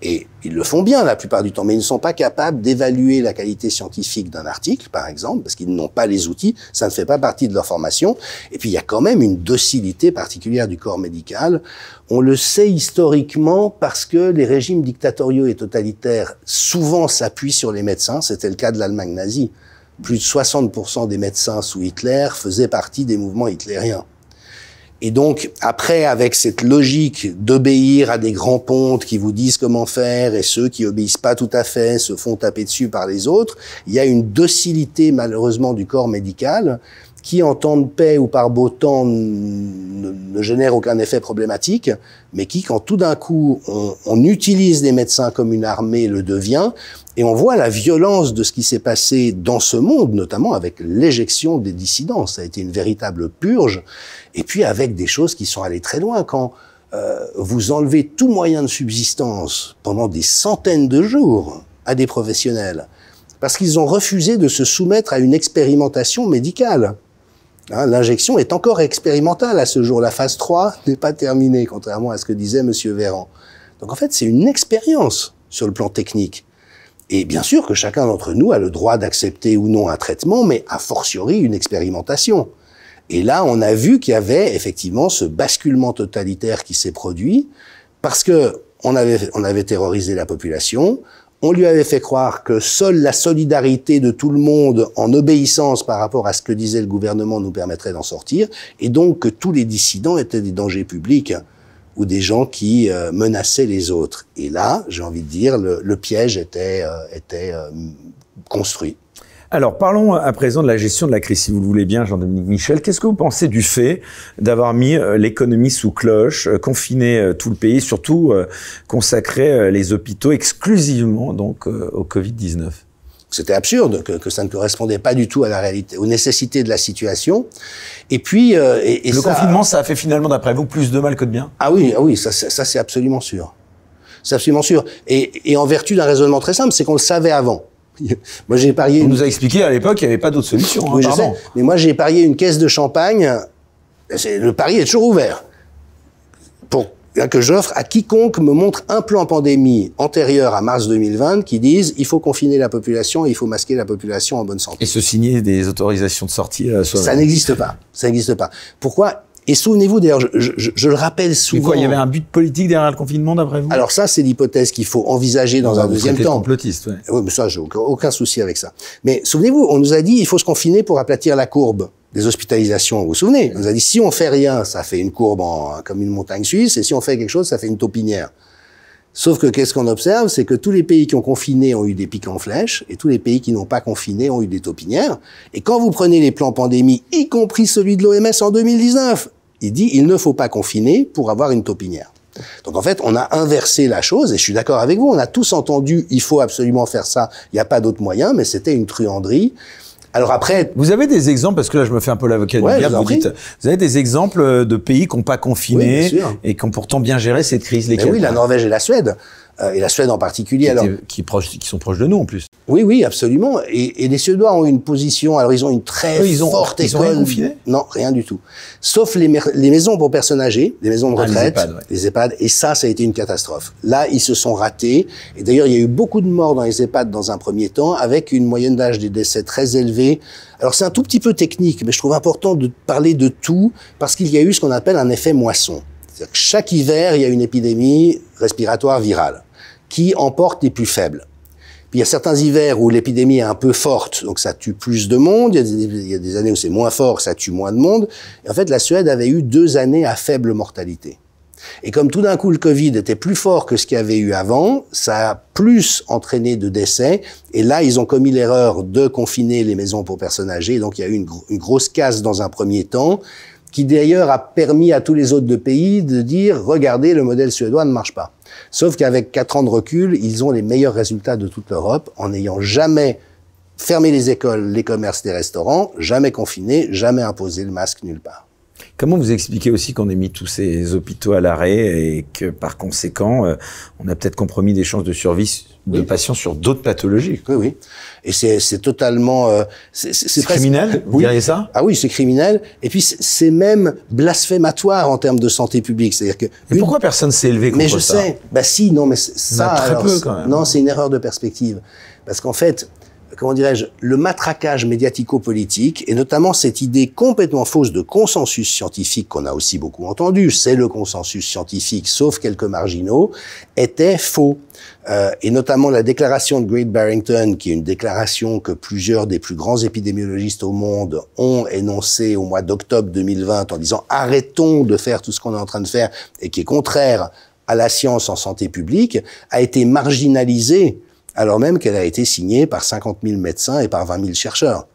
Et ils le font bien la plupart du temps, mais ils ne sont pas capables d'évaluer la qualité scientifique d'un article, par exemple, parce qu'ils n'ont pas les outils, ça ne fait pas partie de leur formation. Et puis il y a quand même une docilité particulière du corps médical. On le sait historiquement parce que les régimes dictatoriaux et totalitaires souvent s'appuient sur les médecins, c'était le cas de l'Allemagne nazie. Plus de 60% des médecins sous Hitler faisaient partie des mouvements hitlériens. Et donc, après, avec cette logique d'obéir à des grands pontes qui vous disent comment faire, et ceux qui obéissent pas tout à fait se font taper dessus par les autres, il y a une docilité malheureusement du corps médical qui en temps de paix ou par beau temps ne, génère aucun effet problématique, mais qui, quand tout d'un coup on, utilise les médecins comme une armée, le devient, et on voit la violence de ce qui s'est passé dans ce monde, notamment avec l'éjection des dissidents. Ça a été une véritable purge, et puis avec des choses qui sont allées très loin quand euh, vous enlevez tout moyen de subsistance pendant des centaines de jours à des professionnels, parce qu'ils ont refusé de se soumettre à une expérimentation médicale. Hein, l'injection est encore expérimentale à ce jour. La phase 3 n'est pas terminée, contrairement à ce que disait M. Véran. Donc en fait, c'est une expérience sur le plan technique. Et bien sûr que chacun d'entre nous a le droit d'accepter ou non un traitement, mais a fortiori une expérimentation. Et là, on a vu qu'il y avait effectivement ce basculement totalitaire qui s'est produit parce que on avait terrorisé la population, on lui avait fait croire que seule la solidarité de tout le monde en obéissance par rapport à ce que disait le gouvernement nous permettrait d'en sortir, et donc que tous les dissidents étaient des dangers publics ou des gens qui euh, menaçaient les autres. Et là, j'ai envie de dire, le, piège était, euh, était euh, construit. Alors parlons à présent de la gestion de la crise, si vous le voulez bien, Jean-Dominique Michel. Qu'est-ce que vous pensez du fait d'avoir mis euh, l'économie sous cloche, euh, confiné euh, tout le pays, surtout consacré les hôpitaux exclusivement donc au Covid-19 c'était absurde, que, ça ne correspondait pas du tout à la réalité, aux nécessités de la situation. Et puis, le confinement, ça a fait finalement, d'après vous, plus de mal que de bien. Ah oui, ah oui, ça, c'est absolument sûr, c'est absolument sûr. et en vertu d'un raisonnement très simple, c'est qu'on le savait avant. Moi, j'ai parié. On nous a expliqué à l'époque qu'il n'y avait pas d'autre solution. Hein, je sais. Mais moi, j'ai parié une caisse de champagne. Le pari est toujours ouvert. Pour que j'offre à quiconque me montre un plan pandémie antérieur à mars 2020 qui dise il faut confiner la population et il faut masquer la population en bonne santé. Et se signer des autorisations de sortie euh, Ça n'existe pas. Ça n'existe pas. Pourquoi et souvenez-vous, d'ailleurs, je, je, je, le rappelle souvent. Mais il y avait un but politique derrière le confinement, d'après vous Alors ça, c'est l'hypothèse qu'il faut envisager dans, un deuxième temps. complotiste, ouais. Oui, mais ça, j'ai aucun, souci avec ça. Mais souvenez-vous, on nous a dit, il faut se confiner pour aplatir la courbe des hospitalisations. Vous vous souvenez On nous a dit, si on fait rien, ça fait une courbe en, comme une montagne suisse, et si on fait quelque chose, ça fait une taupinière. Sauf que qu'est-ce qu'on observe C'est que tous les pays qui ont confiné ont eu des pics en flèche, et tous les pays qui n'ont pas confiné ont eu des taupinières. Et quand vous prenez les plans pandémie, y compris celui de l'OMS en 2019, il dit il ne faut pas confiner pour avoir une taupinière. Donc en fait, on a inversé la chose, et je suis d'accord avec vous, on a tous entendu il faut absolument faire ça, il n'y a pas d'autre moyen, mais c'était une truanderie alors après, vous avez des exemples parce que là je me fais un peu l'avocat du diable. Vous, avez des exemples de pays qui n'ont pas confiné et qui ont pourtant bien géré cette crise. oui, la Norvège et la Suède. Euh, et la Suède en particulier. Qui, alors, qui, qui sont proches de nous en plus. Oui, oui, absolument. Et, et les Suédois ont une position, alors ils ont une très ils ont, forte ils Ont rien Non, rien du tout. Sauf les, les, maisons pour personnes âgées, les maisons de ah, retraite, les, EHPAD, et ça, ça a été une catastrophe. Là, ils se sont ratés. Et d'ailleurs, il y a eu beaucoup de morts dans les EHPAD dans un premier temps, avec une moyenne d'âge des décès très élevée. Alors c'est un tout petit peu technique, mais je trouve important de parler de tout, parce qu'il y a eu ce qu'on appelle un effet moisson. chaque hiver, il y a une épidémie respiratoire virale qui emporte les plus faibles. Puis il y a certains hivers où l'épidémie est un peu forte, donc ça tue plus de monde. Il y a des, années où c'est moins fort, ça tue moins de monde. en fait, la Suède avait eu deux années à faible mortalité. Et comme tout d'un coup le Covid était plus fort que ce qu'il y avait eu avant, ça a plus entraîné de décès. Et là, ils ont commis l'erreur de confiner les maisons pour personnes âgées. Donc il y a eu une, grosse casse dans un premier temps, qui d'ailleurs a permis à tous les autres deux pays de dire, regardez, le modèle suédois ne marche pas. Sauf qu'avec quatre ans de recul, ils ont les meilleurs résultats de toute l'Europe en n'ayant jamais fermé les écoles, les commerces, les restaurants, jamais confiné, jamais imposé le masque nulle part. Comment vous expliquez aussi qu'on ait mis tous ces hôpitaux à l'arrêt et que par conséquent, euh, on a peut-être compromis des chances de survie de patients sur d'autres pathologies. Oui, oui. Et c'est totalement... Euh, c'est criminel, vous diriez ça Ah oui, c'est criminel. Et puis, c'est même blasphématoire en termes de santé publique. C'est-à-dire que... Mais pourquoi personne s'est élevé contre ça Mais je sais. Bah si, non, mais ça... très peu, quand même. Non, c'est une erreur de perspective. Parce qu'en fait, comment dirais-je, le matraquage médiatico-politique, et notamment cette idée complètement fausse de consensus scientifique qu'on a aussi beaucoup entendu, c'est le consensus scientifique, sauf quelques marginaux, était faux. Euh, et notamment la déclaration de Great Barrington, qui est une déclaration que plusieurs des plus grands épidémiologistes au monde ont énoncée au mois d'octobre 2020 en disant arrêtons de faire tout ce qu'on est en train de faire et qui est contraire à la science en santé publique, a été marginalisée alors même qu'elle a été signée par 50 000 médecins et par 20 000 chercheurs.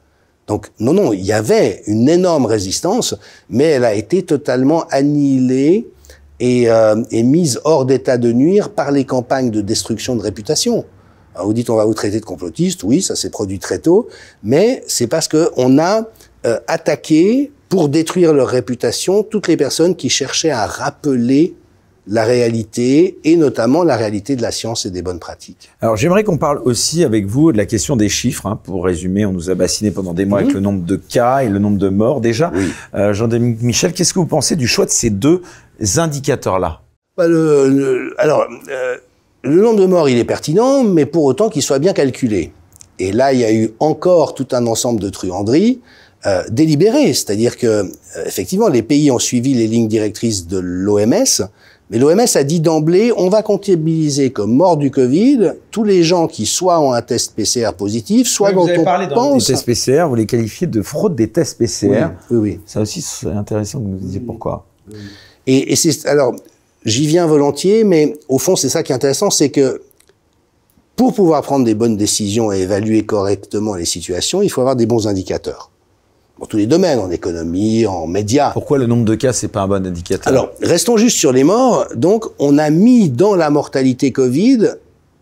Donc non, non, il y avait une énorme résistance, mais elle a été totalement annihilée et, euh, mise hors d'état de nuire par les campagnes de destruction de réputation. vous dites on va vous traiter de complotiste, oui, ça s'est produit très tôt, mais c'est parce qu'on a euh, attaqué pour détruire leur réputation toutes les personnes qui cherchaient à rappeler la réalité et notamment la réalité de la science et des bonnes pratiques. Alors j'aimerais qu'on parle aussi avec vous de la question des chiffres. Hein, pour résumer, on nous a bassiné pendant des mois avec le nombre de cas et le nombre de morts. Déjà, euh, jean denis Michel, qu'est-ce que vous pensez du choix de ces deux indicateurs-là bah, le, Alors, euh, le nombre de morts, il est pertinent, mais pour autant qu'il soit bien calculé. Et là, il y a eu encore tout un ensemble de truanderies. Euh, délibérées. c'est-à-dire que effectivement les pays ont suivi les lignes directrices de l'OMS, mais l'OMS a dit d'emblée, on va comptabiliser comme mort du Covid tous les gens qui soit ont un test PCR positif, soit oui, pense... tests PCR, vous les qualifiez de fraude des tests PCR. Oui, oui. Ça aussi, c'est intéressant que vous nous disiez pourquoi. Et, Alors, j'y viens volontiers, mais au fond, c'est ça qui est intéressant, c'est que pour pouvoir prendre des bonnes décisions et évaluer correctement les situations, il faut avoir des bons indicateurs dans tous les domaines, en économie, en médias. Pourquoi le nombre de cas, c'est pas un bon indicateur Alors, restons juste sur les morts. Donc, on a mis dans la mortalité Covid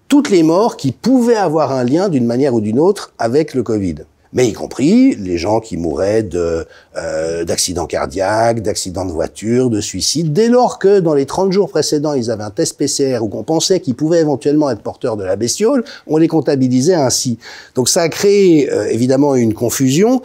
toutes les morts qui pouvaient avoir un lien d'une manière ou d'une autre avec le Covid. Mais y compris les gens qui mouraient de euh, d'accidents cardiaques, d'accidents de voiture, de suicides. Dès lors que dans les 30 jours précédents, ils avaient un test PCR ou qu'on pensait qu'ils pouvaient éventuellement être porteurs de la bestiole, on les comptabilisait ainsi. Donc ça a créé euh, évidemment une confusion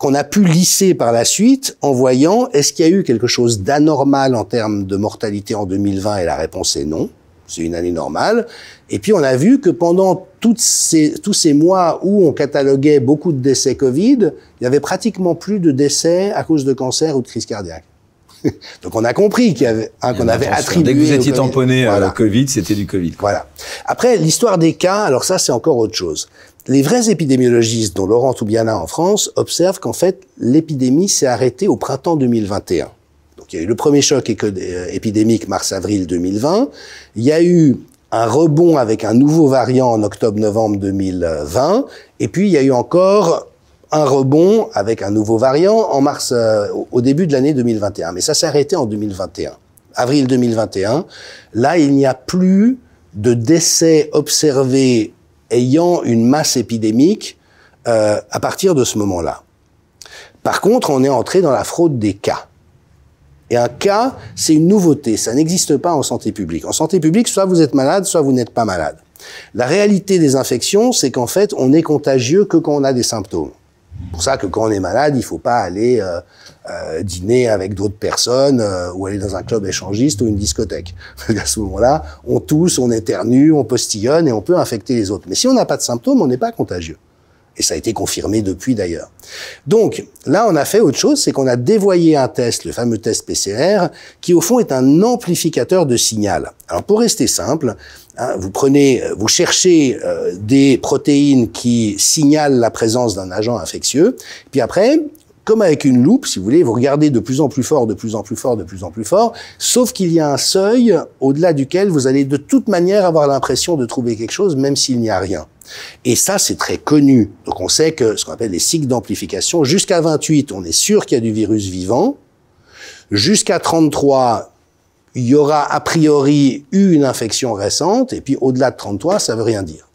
qu'on a pu lisser par la suite en voyant est-ce qu'il y a eu quelque chose d'anormal en termes de mortalité en 2020 et la réponse est non. C'est une année normale. Et puis on a vu que pendant tous ces mois où on cataloguait beaucoup de décès Covid, il y avait pratiquement plus de décès à cause de cancer ou de crise cardiaque. Donc on a compris qu'il y avait qu'on avait attribué. Dès que vous étiez tamponné euh, à la Covid, c'était du Covid. Voilà. Après l'histoire des cas, alors ça c'est encore autre chose les vrais épidémiologistes, dont Laurent Toubiana en France, observent qu'en fait, l'épidémie s'est arrêtée au printemps 2021. Donc il y a eu le premier choc euh, épidémique mars-avril 2020. Il y a eu un rebond avec un nouveau variant en octobre-novembre 2020. Et puis il y a eu encore un rebond avec un nouveau variant en mars, euh, au début de l'année 2021. Mais ça s'est arrêté en 2021. Avril 2021. Là, il n'y a plus de décès observés ayant une masse épidémique euh, à partir de ce moment-là. Par contre, on est entré dans la fraude des cas. Et un cas, c'est une nouveauté, ça n'existe pas en santé publique. En santé publique, soit vous êtes malade, soit vous n'êtes pas malade. La réalité des infections, c'est qu'en fait, on est contagieux que quand on a des symptômes. C'est pour ça que quand on est malade, il ne faut pas aller euh, euh, dîner avec d'autres personnes euh, ou aller dans un club échangiste ou une discothèque. à ce moment-là, on tousse, on éternue, on postillonne et on peut infecter les autres. Mais si on n'a pas de symptômes, on n'est pas contagieux. Et ça a été confirmé depuis d'ailleurs. Donc là, on a fait autre chose, c'est qu'on a dévoyé un test, le fameux test PCR, qui au fond est un amplificateur de signal. Alors pour rester simple, hein, vous prenez, euh, vous cherchez des protéines qui signalent la présence d'un agent infectieux, puis après comme avec une loupe, si vous voulez, vous regardez de plus en plus fort, de plus en plus fort, de plus en plus fort, sauf qu'il y a un seuil au-delà duquel vous allez de toute manière avoir l'impression de trouver quelque chose, même s'il n'y a rien. Et ça, c'est très connu. Donc on sait que ce qu'on appelle les cycles d'amplification, jusqu'à 28, on est sûr qu'il y a du virus vivant. Jusqu'à 33, il y aura a priori eu une infection récente, et puis au-delà de 33, ça veut rien dire.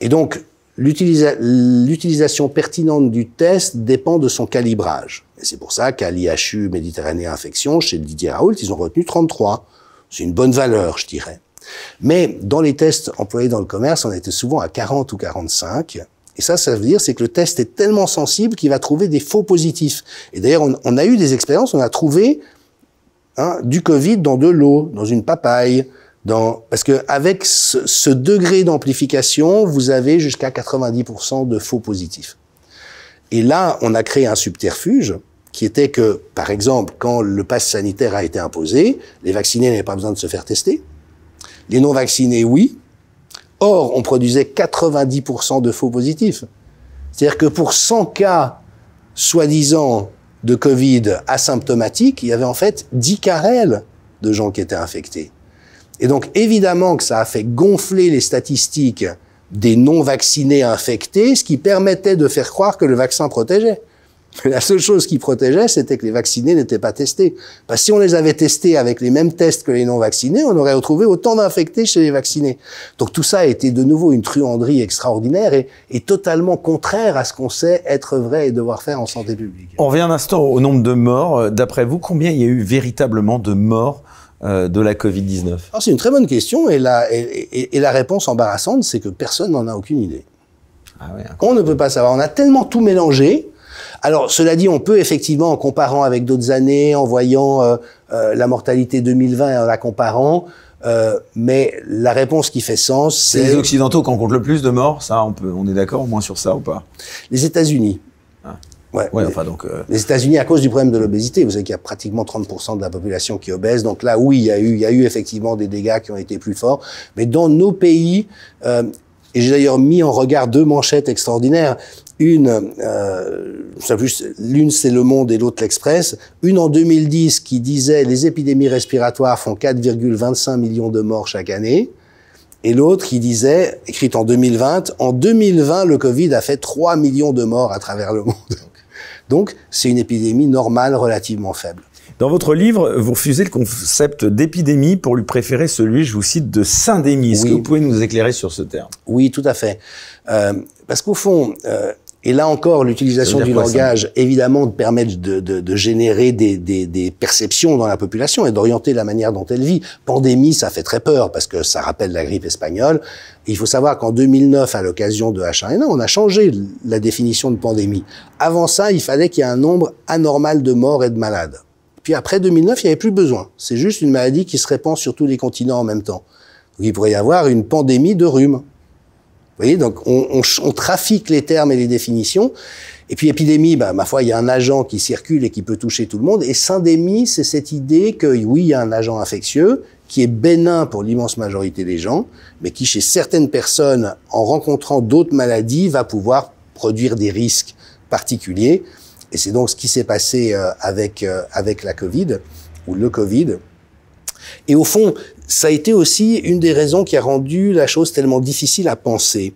Et donc, L'utilisation pertinente du test dépend de son calibrage. Et c'est pour ça qu'à l'IHU Méditerranée Infection, chez Didier Raoult, ils ont retenu 33. C'est une bonne valeur, je dirais. Mais dans les tests employés dans le commerce, on était souvent à 40 ou 45. Et ça, ça veut dire c'est que le test est tellement sensible qu'il va trouver des faux positifs. Et d'ailleurs, on, a eu des expériences, on a trouvé hein, du Covid dans de l'eau, dans une papaye, parce que avec ce, degré d'amplification, vous avez jusqu'à 90% de faux positifs. Et là, on a créé un subterfuge qui était que, par exemple, quand le pass sanitaire a été imposé, les vaccinés n'avaient pas besoin de se faire tester. Les non vaccinés, oui. Or, on produisait 90% de faux positifs. C'est-à-dire que pour 100 cas soi-disant de Covid asymptomatiques, il y avait en fait 10 carrels de gens qui étaient infectés. Et donc évidemment que ça a fait gonfler les statistiques des non-vaccinés infectés, ce qui permettait de faire croire que le vaccin protégeait. La seule chose qui protégeait, c'était que les vaccinés n'étaient pas testés. Parce que si on les avait testés avec les mêmes tests que les non-vaccinés, on aurait retrouvé autant d'infectés chez les vaccinés. Donc tout ça a été de nouveau une truanderie extraordinaire et, totalement contraire à ce qu'on sait être vrai et devoir faire en santé publique. On revient un instant au nombre de morts. Euh, d'après vous, combien il y a eu véritablement de morts euh, de la Covid-19 C'est une très bonne question et la, réponse embarrassante, c'est que personne n'en a aucune idée. Ah on ne peut pas savoir. On a tellement tout mélangé. Alors, cela dit, on peut effectivement, en comparant avec d'autres années, en voyant euh, euh, la mortalité 2020 et en la comparant, mais la réponse qui fait sens, c'est... Les Occidentaux qui en comptent le plus de morts, ça, on, peut, on est d'accord au moins sur ça ou pas Les États-Unis. Ah donc. Euh, les États-Unis, à cause du problème de l'obésité, vous savez qu'il y a pratiquement 30% de la population qui est obèse. Donc là, oui, il y a eu, il y a eu effectivement des dégâts qui ont été plus forts. Mais dans nos pays, euh, et j'ai d'ailleurs mis en regard deux manchettes extraordinaires. Une, euh, l'une c'est Le Monde et l'autre l'Express. Une en 2010 qui disait les épidémies respiratoires font 4,25 millions de morts chaque année. Et l'autre qui disait, écrite en 2020, en 2020 le Covid a fait 3 millions de morts à travers le monde. Donc, c'est une épidémie normale relativement faible. Dans votre livre, vous refusez le concept d'épidémie pour lui préférer celui, je vous cite, de syndémie. Est-ce que vous pouvez nous éclairer sur ce terme Oui, tout à fait. Euh, parce qu'au fond, euh, et là encore, l'utilisation du langage, évidemment, permet de, de, de générer des, perceptions dans la population et d'orienter la manière dont elle vit. Pandémie, ça fait très peur parce que ça rappelle la grippe espagnole. il faut savoir qu'en 2009, à l'occasion de H1N1, on a changé la définition de pandémie. Avant ça, il fallait qu'il y ait un nombre anormal de morts et de malades. Puis après 2009, il n'y avait plus besoin. C'est juste une maladie qui se répand sur tous les continents en même temps. Donc il pourrait y avoir une pandémie de rhume vous voyez, donc on, on, trafique les termes et les définitions. Et puis épidémie, bah, ma foi, il y a un agent qui circule et qui peut toucher tout le monde. Et syndémie, c'est cette idée que oui, il y a un agent infectieux qui est bénin pour l'immense majorité des gens, mais qui chez certaines personnes, en rencontrant d'autres maladies, va pouvoir produire des risques particuliers. Et c'est donc ce qui s'est passé euh, avec euh, avec la Covid ou le Covid. Et au fond, ça a été aussi une des raisons qui a rendu la chose tellement difficile à penser.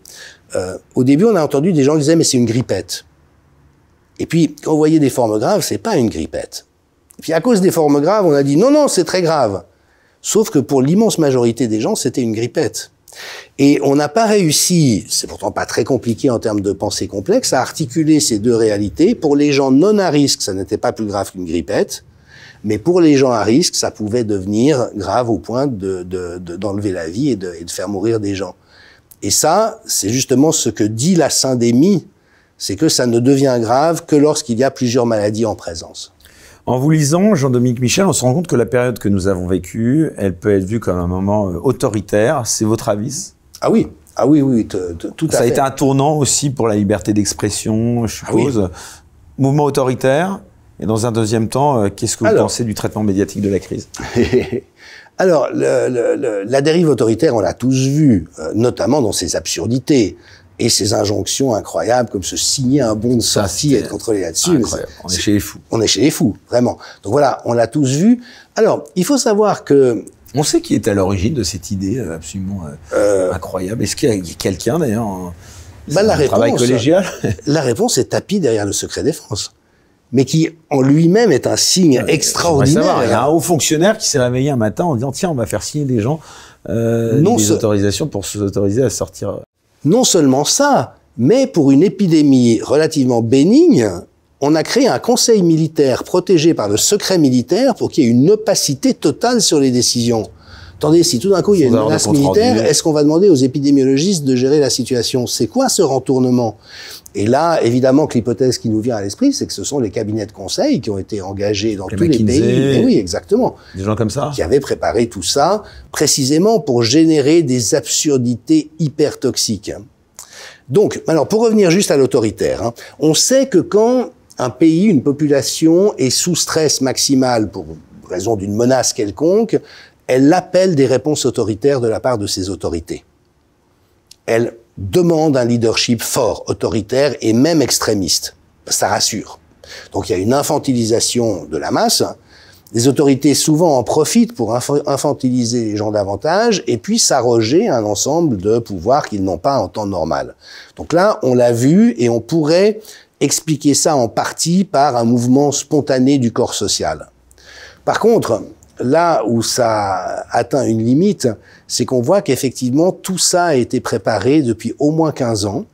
Euh, au début, on a entendu des gens qui disaient mais c'est une grippette. Et puis quand on voyait des formes graves, c'est pas une grippette. Et puis à cause des formes graves, on a dit non non c'est très grave. Sauf que pour l'immense majorité des gens, c'était une grippette. Et on n'a pas réussi, c'est pourtant pas très compliqué en termes de pensée complexe, à articuler ces deux réalités. Pour les gens non à risque, ça n'était pas plus grave qu'une grippette. Mais pour les gens à risque, ça pouvait devenir grave au point d'enlever de, la vie et de, faire mourir des gens. Et ça, c'est justement ce que dit la syndémie, c'est que ça ne devient grave que lorsqu'il y a plusieurs maladies en présence. En vous lisant, Jean-Dominique Michel, on se rend compte que la période que nous avons vécue, elle peut être vue comme un moment euh, autoritaire. C'est votre avis Ah oui, ah oui, oui, tout à fait. Ça a été un tournant aussi pour la liberté d'expression, je ah suppose. Mouvement autoritaire et dans un deuxième temps, euh, qu'est-ce que vous pensez du traitement médiatique de la crise Alors, le, le, la dérive autoritaire, on l'a tous vu, euh, notamment dans ses absurdités et ses injonctions incroyables, comme se signer un bon de sortie et être contrôlé là-dessus. On est, chez les fous. On est chez les fous, vraiment. Donc voilà, on l'a tous vu. Alors, il faut savoir que on sait qui est à l'origine de cette idée euh, absolument incroyable. Est-ce qu'il y a quelqu'un d'ailleurs bah, la réponse, travail collégial La réponse est tapis derrière le secret défense mais qui en lui-même est un signe extraordinaire. il y a un haut fonctionnaire qui s'est réveillé un matin en disant tiens, on va faire signer des gens euh, des autorisations pour autoriser à sortir. Non seulement ça, mais pour une épidémie relativement bénigne, on a créé un conseil militaire protégé par le secret militaire pour qu'il y ait une opacité totale sur les décisions. Attendez, si tout d'un coup il y a une menace militaire, est-ce qu'on va demander aux épidémiologistes de gérer la situation C'est quoi ce rentournement Et là, évidemment que l'hypothèse qui nous vient à l'esprit, c'est que ce sont les cabinets de conseil qui ont été engagés dans tous les pays. Eh oui, exactement. Des gens comme ça Qui avaient préparé tout ça précisément pour générer des absurdités hyper toxiques. Donc, alors pour revenir juste à l'autoritaire, hein, on sait que quand un pays, une population est sous stress maximal pour raison d'une menace quelconque, elle appelle des réponses autoritaires de la part de ses autorités. Elle demande un leadership fort, autoritaire et même extrémiste. Ça rassure. Donc il y a une infantilisation de la masse. Les autorités souvent en profitent pour infantiliser les gens davantage et puis s'arroger un ensemble de pouvoirs qu'ils n'ont pas en temps normal. Donc là, on l'a vu et on pourrait expliquer ça en partie par un mouvement spontané du corps social. Par contre, là où ça atteint une limite, c'est qu'on voit qu'effectivement tout ça a été préparé depuis au moins 15 ans.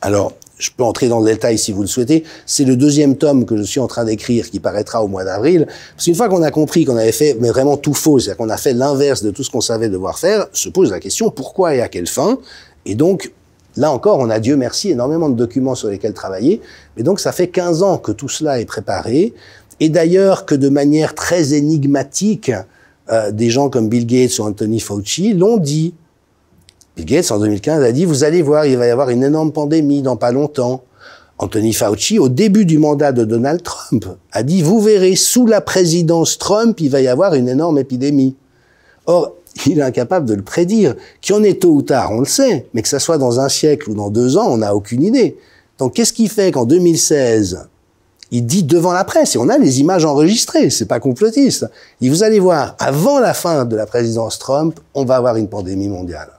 Alors, je peux entrer dans le détail si vous le souhaitez. C'est le deuxième tome que je suis en train d'écrire qui paraîtra au mois d'avril. Parce qu'une fois qu'on a compris qu'on avait fait mais vraiment tout faux, c'est-à-dire qu'on a fait l'inverse de tout ce qu'on savait devoir faire, se pose la question pourquoi et à quelle fin Et donc, Là encore, on a Dieu merci énormément de documents sur lesquels travailler, mais donc ça fait 15 ans que tout cela est préparé. Et d'ailleurs que de manière très énigmatique, euh, des gens comme Bill Gates ou Anthony Fauci l'ont dit. Bill Gates, en 2015, a dit, vous allez voir, il va y avoir une énorme pandémie dans pas longtemps. Anthony Fauci, au début du mandat de Donald Trump, a dit, vous verrez, sous la présidence Trump, il va y avoir une énorme épidémie. Or, il est incapable de le prédire. Qu'il y en ait tôt ou tard, on le sait, mais que ça soit dans un siècle ou dans deux ans, on n'a aucune idée. Donc, qu'est-ce qui fait qu'en 2016, il dit devant la presse, et on a les images enregistrées, c'est pas complotiste. Et vous allez voir, avant la fin de la présidence Trump, on va avoir une pandémie mondiale.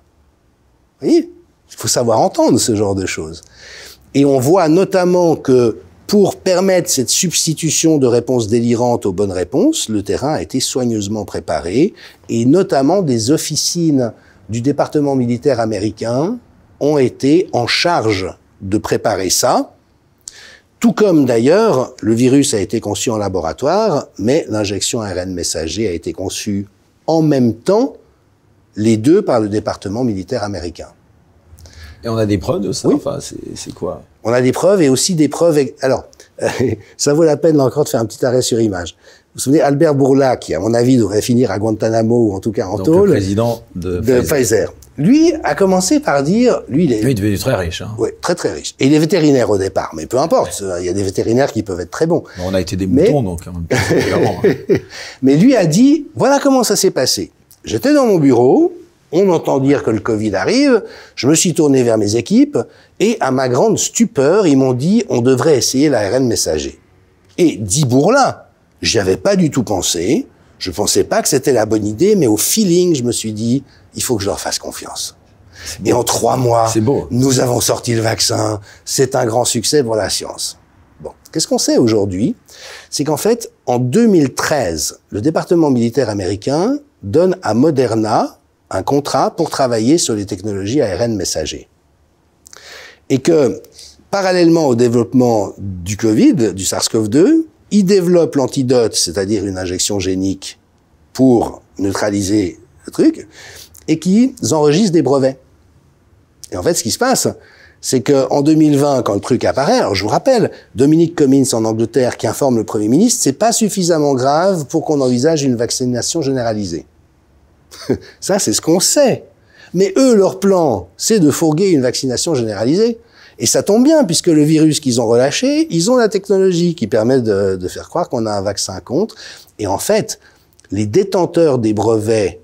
Vous voyez Il faut savoir entendre ce genre de choses. Et on voit notamment que pour permettre cette substitution de réponses délirantes aux bonnes réponses, le terrain a été soigneusement préparé, et notamment des officines du département militaire américain ont été en charge de préparer ça, tout comme d'ailleurs, le virus a été conçu en laboratoire, mais l'injection ARN messager a été conçue en même temps, les deux par le département militaire américain. Et on a des preuves de ça Enfin, c'est quoi On a des preuves et aussi des preuves. Alors, ça vaut la peine encore de faire un petit arrêt sur image vous souvenez, Albert Bourla, qui, à mon avis, devrait finir à Guantanamo ou en tout cas en Donc, Le président de, Pfizer. Lui a commencé par dire, lui, il est. très riche. Hein. Oui, très très riche. Et il est vétérinaire au départ, mais peu importe. Il y a des vétérinaires qui peuvent être très bons. on a été des moutons, donc. Hein, hein. mais lui a dit, voilà comment ça s'est passé. J'étais dans mon bureau, on entend dire que le Covid arrive, je me suis tourné vers mes équipes, et à ma grande stupeur, ils m'ont dit, on devrait essayer l'ARN messager. Et dit Bourla J'y avais pas du tout pensé. Je pensais pas que c'était la bonne idée, mais au feeling, je me suis dit, il faut que je leur fasse confiance. Et en trois mois, nous avons sorti le vaccin. C'est un grand succès pour la science. Bon, qu'est-ce qu'on sait aujourd'hui C'est qu'en fait, en 2013, le département militaire américain donne à Moderna un contrat pour travailler sur les technologies ARN messager. Et que, parallèlement au développement du Covid, du SARS-CoV-2, il développe l'antidote, c'est-à-dire une injection génique pour neutraliser le truc, et qui enregistrent des brevets. Et en fait, ce qui se passe, c'est que en 2020, quand le truc apparaît, alors je vous rappelle, Dominique Cummings en Angleterre qui informe le Premier ministre, c'est pas suffisamment grave pour qu'on envisage une vaccination généralisée. Ça, c'est ce qu'on sait. Mais eux, leur plan, c'est de fourguer une vaccination généralisée. Et ça tombe bien, puisque le virus qu'ils ont relâché, ils ont la technologie qui permet de, faire croire qu'on a un vaccin contre. Et en fait, les détenteurs des brevets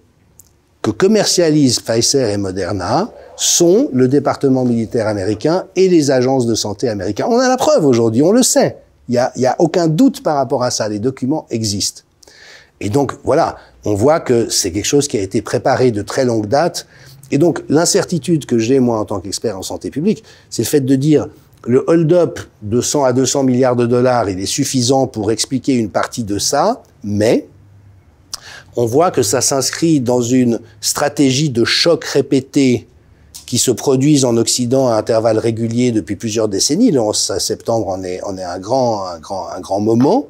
que commercialisent Pfizer et Moderna sont le département militaire américain et les agences de santé américaines. On a la preuve aujourd'hui, on le sait. Il n'y a aucun doute par rapport à ça. Les documents existent. Et donc, voilà, on voit que c'est quelque chose qui a été préparé de très longue date et donc, l'incertitude que j'ai, moi, en tant qu'expert en santé publique, c'est le fait de dire le hold-up de 100 à 200 milliards de dollars, il est suffisant pour expliquer une partie de ça, mais on voit que ça s'inscrit dans une stratégie de choc répété qui se produisent en Occident à intervalles réguliers depuis plusieurs décennies. Le 11 septembre en est, en est un grand, un grand, un grand moment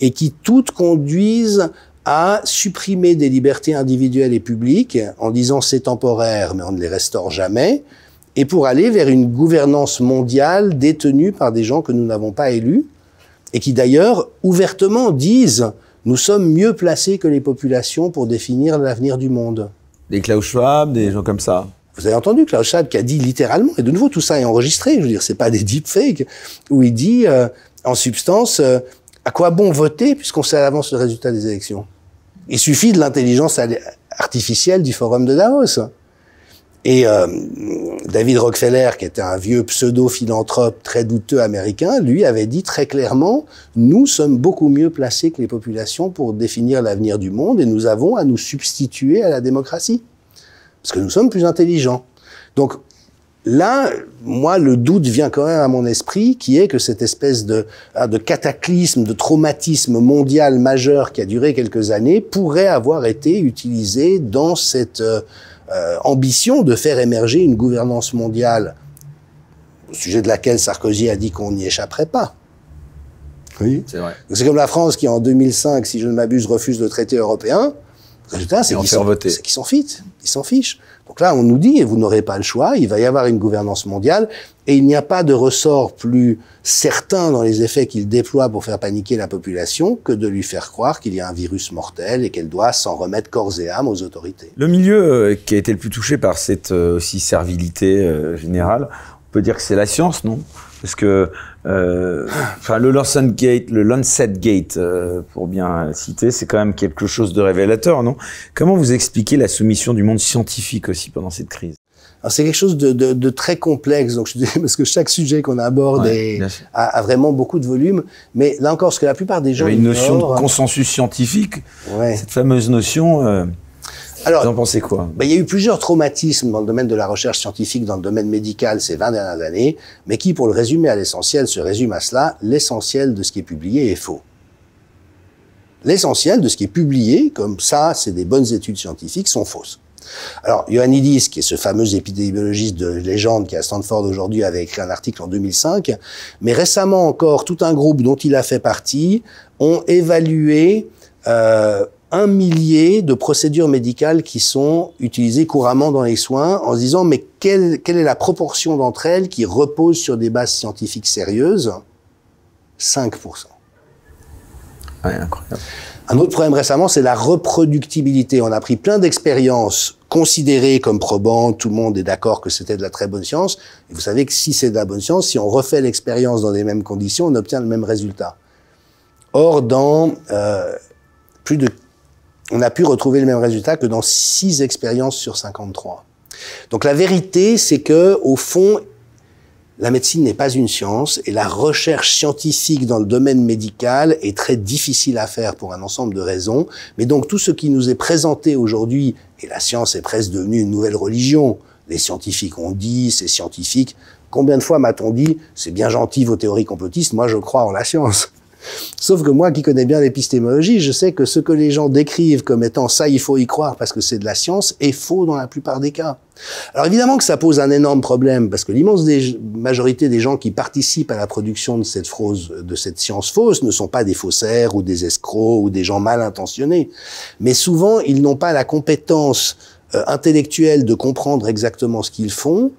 et qui toutes conduisent à supprimer des libertés individuelles et publiques en disant c'est temporaire mais on ne les restaure jamais, et pour aller vers une gouvernance mondiale détenue par des gens que nous n'avons pas élus, et qui d'ailleurs ouvertement disent nous sommes mieux placés que les populations pour définir l'avenir du monde. Des Klaus Schwab, des gens comme ça. Vous avez entendu Klaus Schwab qui a dit littéralement, et de nouveau tout ça est enregistré, je veux dire, c'est pas des deepfakes, où il dit euh, en substance, euh, à quoi bon voter puisqu'on sait à l'avance le résultat des élections il suffit de l'intelligence artificielle du forum de Davos. Et euh, David Rockefeller, qui était un vieux pseudo-philanthrope très douteux américain, lui avait dit très clairement, nous sommes beaucoup mieux placés que les populations pour définir l'avenir du monde et nous avons à nous substituer à la démocratie. Parce que nous sommes plus intelligents. Donc Là, moi, le doute vient quand même à mon esprit, qui est que cette espèce ah, de, cataclysme, de traumatisme mondial majeur qui a duré quelques années, pourrait avoir été utilisé dans cette euh, euh, ambition de faire émerger une gouvernance mondiale, au sujet de laquelle Sarkozy a dit qu'on n'y échapperait pas. Oui, c'est vrai. C'est comme la France qui, en 2005, si je ne m'abuse, refuse le traité européen c'est qu'ils s'en fichent. Ils s'en fichent. Donc là, on nous dit, et vous n'aurez pas le choix, il va y avoir une gouvernance mondiale, et il n'y a pas de ressort plus certain dans les effets qu'il déploie pour faire paniquer la population que de lui faire croire qu'il y a un virus mortel et qu'elle doit s'en remettre corps et âme aux autorités. Le milieu euh, qui a été le plus touché par cette euh, aussi servilité euh, générale, on peut dire que c'est la science, non parce que euh, enfin, le Gate, Lancet Gate, euh, pour bien citer, c'est quand même quelque chose de révélateur, non Comment vous expliquez la soumission du monde scientifique aussi pendant cette crise c'est quelque chose de, très complexe, donc parce que chaque sujet qu'on aborde a, vraiment beaucoup de volume. Mais là encore, ce que la plupart des gens une notion de consensus scientifique, cette fameuse notion. Euh, alors, Vous en pensez quoi ben, Il y a eu plusieurs traumatismes dans le domaine de la recherche scientifique, dans le domaine médical ces 20 dernières années, mais qui, pour le résumer à l'essentiel, se résume à cela, l'essentiel de ce qui est publié est faux. L'essentiel de ce qui est publié, comme ça, c'est des bonnes études scientifiques, sont fausses. Alors, Ioannidis, qui est ce fameux épidémiologiste de légende qui est à Stanford aujourd'hui, avait écrit un article en 2005, mais récemment encore, tout un groupe dont il a fait partie ont évalué euh, un millier de procédures médicales qui sont utilisées couramment dans les soins en se disant mais quelle, quelle est la proportion d'entre elles qui repose sur des bases scientifiques sérieuses 5%. incroyable. Un autre problème récemment, c'est la reproductibilité. On a pris plein d'expériences considérées comme probantes, tout le monde est d'accord que c'était de la très bonne science. vous savez que si c'est de la bonne science, si on refait l'expérience dans les mêmes conditions, on obtient le même résultat. Or, dans euh, plus de on a pu retrouver le même résultat que dans 6 expériences sur 53. Donc la vérité, c'est que au fond, la médecine n'est pas une science et la recherche scientifique dans le domaine médical est très difficile à faire pour un ensemble de raisons. Mais donc tout ce qui nous est présenté aujourd'hui, et la science est presque devenue une nouvelle religion, les scientifiques ont dit, c'est scientifique. Combien de fois m'a-t-on dit, c'est bien gentil vos théories complotistes, moi je crois en la science Sauf que moi qui connais bien l'épistémologie, je sais que ce que les gens décrivent comme étant ça, il faut y croire parce que c'est de la science, est faux dans la plupart des cas. Alors évidemment que ça pose un énorme problème parce que l'immense majorité des gens qui participent à la production de cette, de cette science fausse ne sont pas des faussaires ou des escrocs ou des gens mal intentionnés. Mais souvent, ils n'ont pas la compétence euh, intellectuelle de comprendre exactement ce qu'ils font.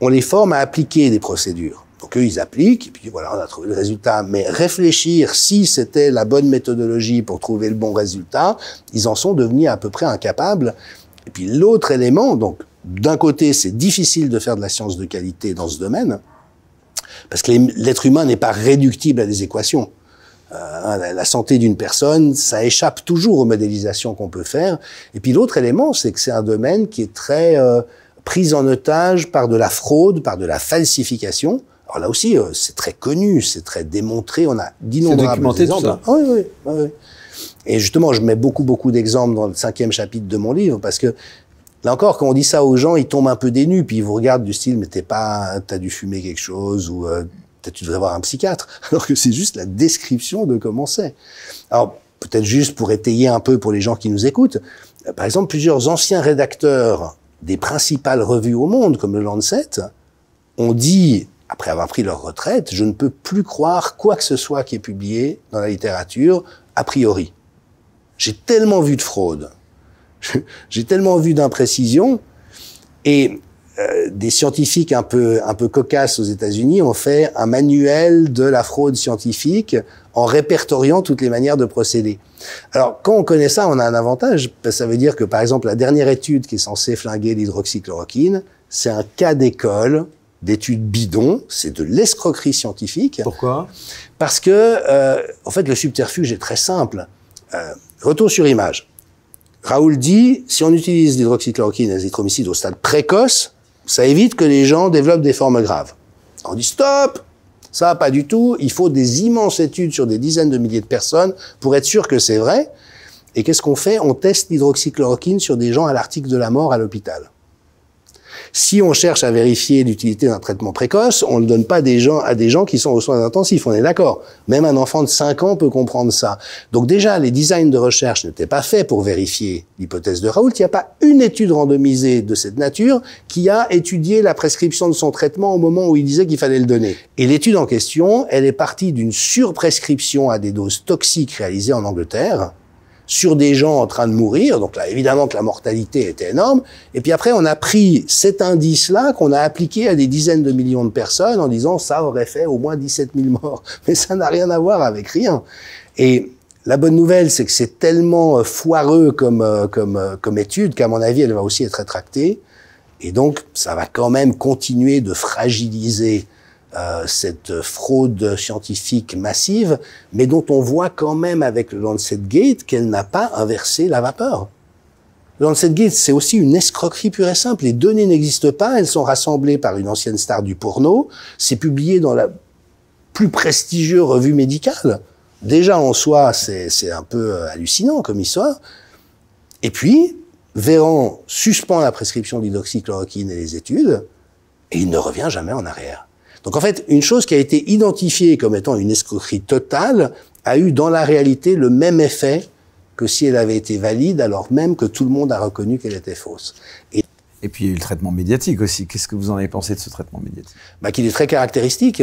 On les forme à appliquer des procédures. Donc eux, ils appliquent, et puis voilà, on a trouvé le résultat. Mais réfléchir si c'était la bonne méthodologie pour trouver le bon résultat, ils en sont devenus à peu près incapables. Et puis l'autre élément, donc d'un côté, c'est difficile de faire de la science de qualité dans ce domaine, parce que l'être humain n'est pas réductible à des équations. Euh, hein, la santé d'une personne, ça échappe toujours aux modélisations qu'on peut faire. Et puis l'autre élément, c'est que c'est un domaine qui est très euh, pris en otage par de la fraude, par de la falsification. Alors là aussi, euh, c'est très connu, c'est très démontré, on a d'innombrables exemples. Ça. Ah oui, oui, oui. Et justement, je mets beaucoup, beaucoup d'exemples dans le cinquième chapitre de mon livre, parce que Là encore, quand on dit ça aux gens, ils tombent un peu dénus, puis ils vous regardent du style, mais t'es pas, t'as dû fumer quelque chose, ou euh, tu devrais voir un psychiatre, alors que c'est juste la description de comment c'est. Alors, peut-être juste pour étayer un peu pour les gens qui nous écoutent, euh, par exemple, plusieurs anciens rédacteurs des principales revues au monde, comme le Lancet, ont dit après avoir pris leur retraite, je ne peux plus croire quoi que ce soit qui est publié dans la littérature, a priori. J'ai tellement vu de fraude, j'ai tellement vu d'imprécision, et euh, des scientifiques un peu, un peu cocasses aux États-Unis ont fait un manuel de la fraude scientifique en répertoriant toutes les manières de procéder. Alors, quand on connaît ça, on a un avantage. ça veut dire que, par exemple, la dernière étude qui est censée flinguer l'hydroxychloroquine, c'est un cas d'école d'études bidons, c'est de l'escroquerie scientifique. Pourquoi Parce que, euh, en fait, le subterfuge est très simple. Euh, retour sur image. Raoul dit, si on utilise l'hydroxychloroquine et l'azithromycine au stade précoce, ça évite que les gens développent des formes graves. On dit stop Ça, pas du tout. Il faut des immenses études sur des dizaines de milliers de personnes pour être sûr que c'est vrai. Et qu'est-ce qu'on fait On teste l'hydroxychloroquine sur des gens à l'article de la mort à l'hôpital. Si on cherche à vérifier l'utilité d'un traitement précoce, on ne donne pas des gens à des gens qui sont aux soins intensifs, on est d'accord. Même un enfant de 5 ans peut comprendre ça. Donc déjà, les designs de recherche n'étaient pas faits pour vérifier l'hypothèse de Raoult. Il n'y a pas une étude randomisée de cette nature qui a étudié la prescription de son traitement au moment où il disait qu'il fallait le donner. Et l'étude en question, elle est partie d'une surprescription à des doses toxiques réalisées en Angleterre, sur des gens en train de mourir. Donc là, évidemment que la mortalité était énorme. Et puis après, on a pris cet indice-là qu'on a appliqué à des dizaines de millions de personnes en disant ça aurait fait au moins 17 000 morts. Mais ça n'a rien à voir avec rien. Et la bonne nouvelle, c'est que c'est tellement euh, foireux comme, euh, comme, euh, comme étude qu'à mon avis, elle va aussi être rétractée. Et donc, ça va quand même continuer de fragiliser euh, cette fraude scientifique massive, mais dont on voit quand même avec le Lancet Gate qu'elle n'a pas inversé la vapeur. Le Lancet Gate, c'est aussi une escroquerie pure et simple. Les données n'existent pas, elles sont rassemblées par une ancienne star du porno, c'est publié dans la plus prestigieuse revue médicale. Déjà en soi, c'est un peu euh, hallucinant comme histoire. Et puis, Véran suspend la prescription d'hydroxychloroquine et les études, et il ne revient jamais en arrière. Donc en fait, une chose qui a été identifiée comme étant une escroquerie totale a eu dans la réalité le même effet que si elle avait été valide alors même que tout le monde a reconnu qu'elle était fausse. Et puis il y a eu le traitement médiatique aussi. Qu'est-ce que vous en avez pensé de ce traitement médiatique bah, Qu'il est très caractéristique.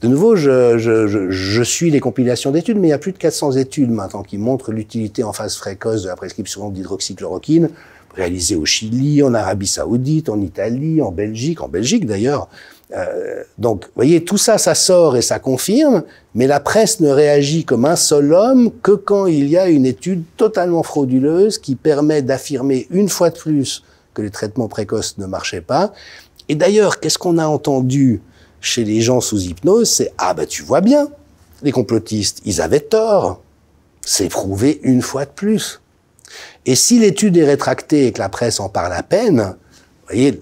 De nouveau, je, je suis les compilations d'études, mais il y a plus de 400 études maintenant qui montrent l'utilité en phase précoce de la prescription d'hydroxychloroquine, réalisée au Chili, en Arabie saoudite, en Italie, en Belgique, en Belgique d'ailleurs, euh, donc, vous voyez, tout ça, ça sort et ça confirme, mais la presse ne réagit comme un seul homme que quand il y a une étude totalement frauduleuse qui permet d'affirmer une fois de plus que les traitements précoces ne marchaient pas. Et d'ailleurs, qu'est-ce qu'on a entendu chez les gens sous hypnose C'est ah ben tu vois bien, les complotistes, ils avaient tort. C'est prouvé une fois de plus. Et si l'étude est rétractée et que la presse en parle à peine, vous voyez,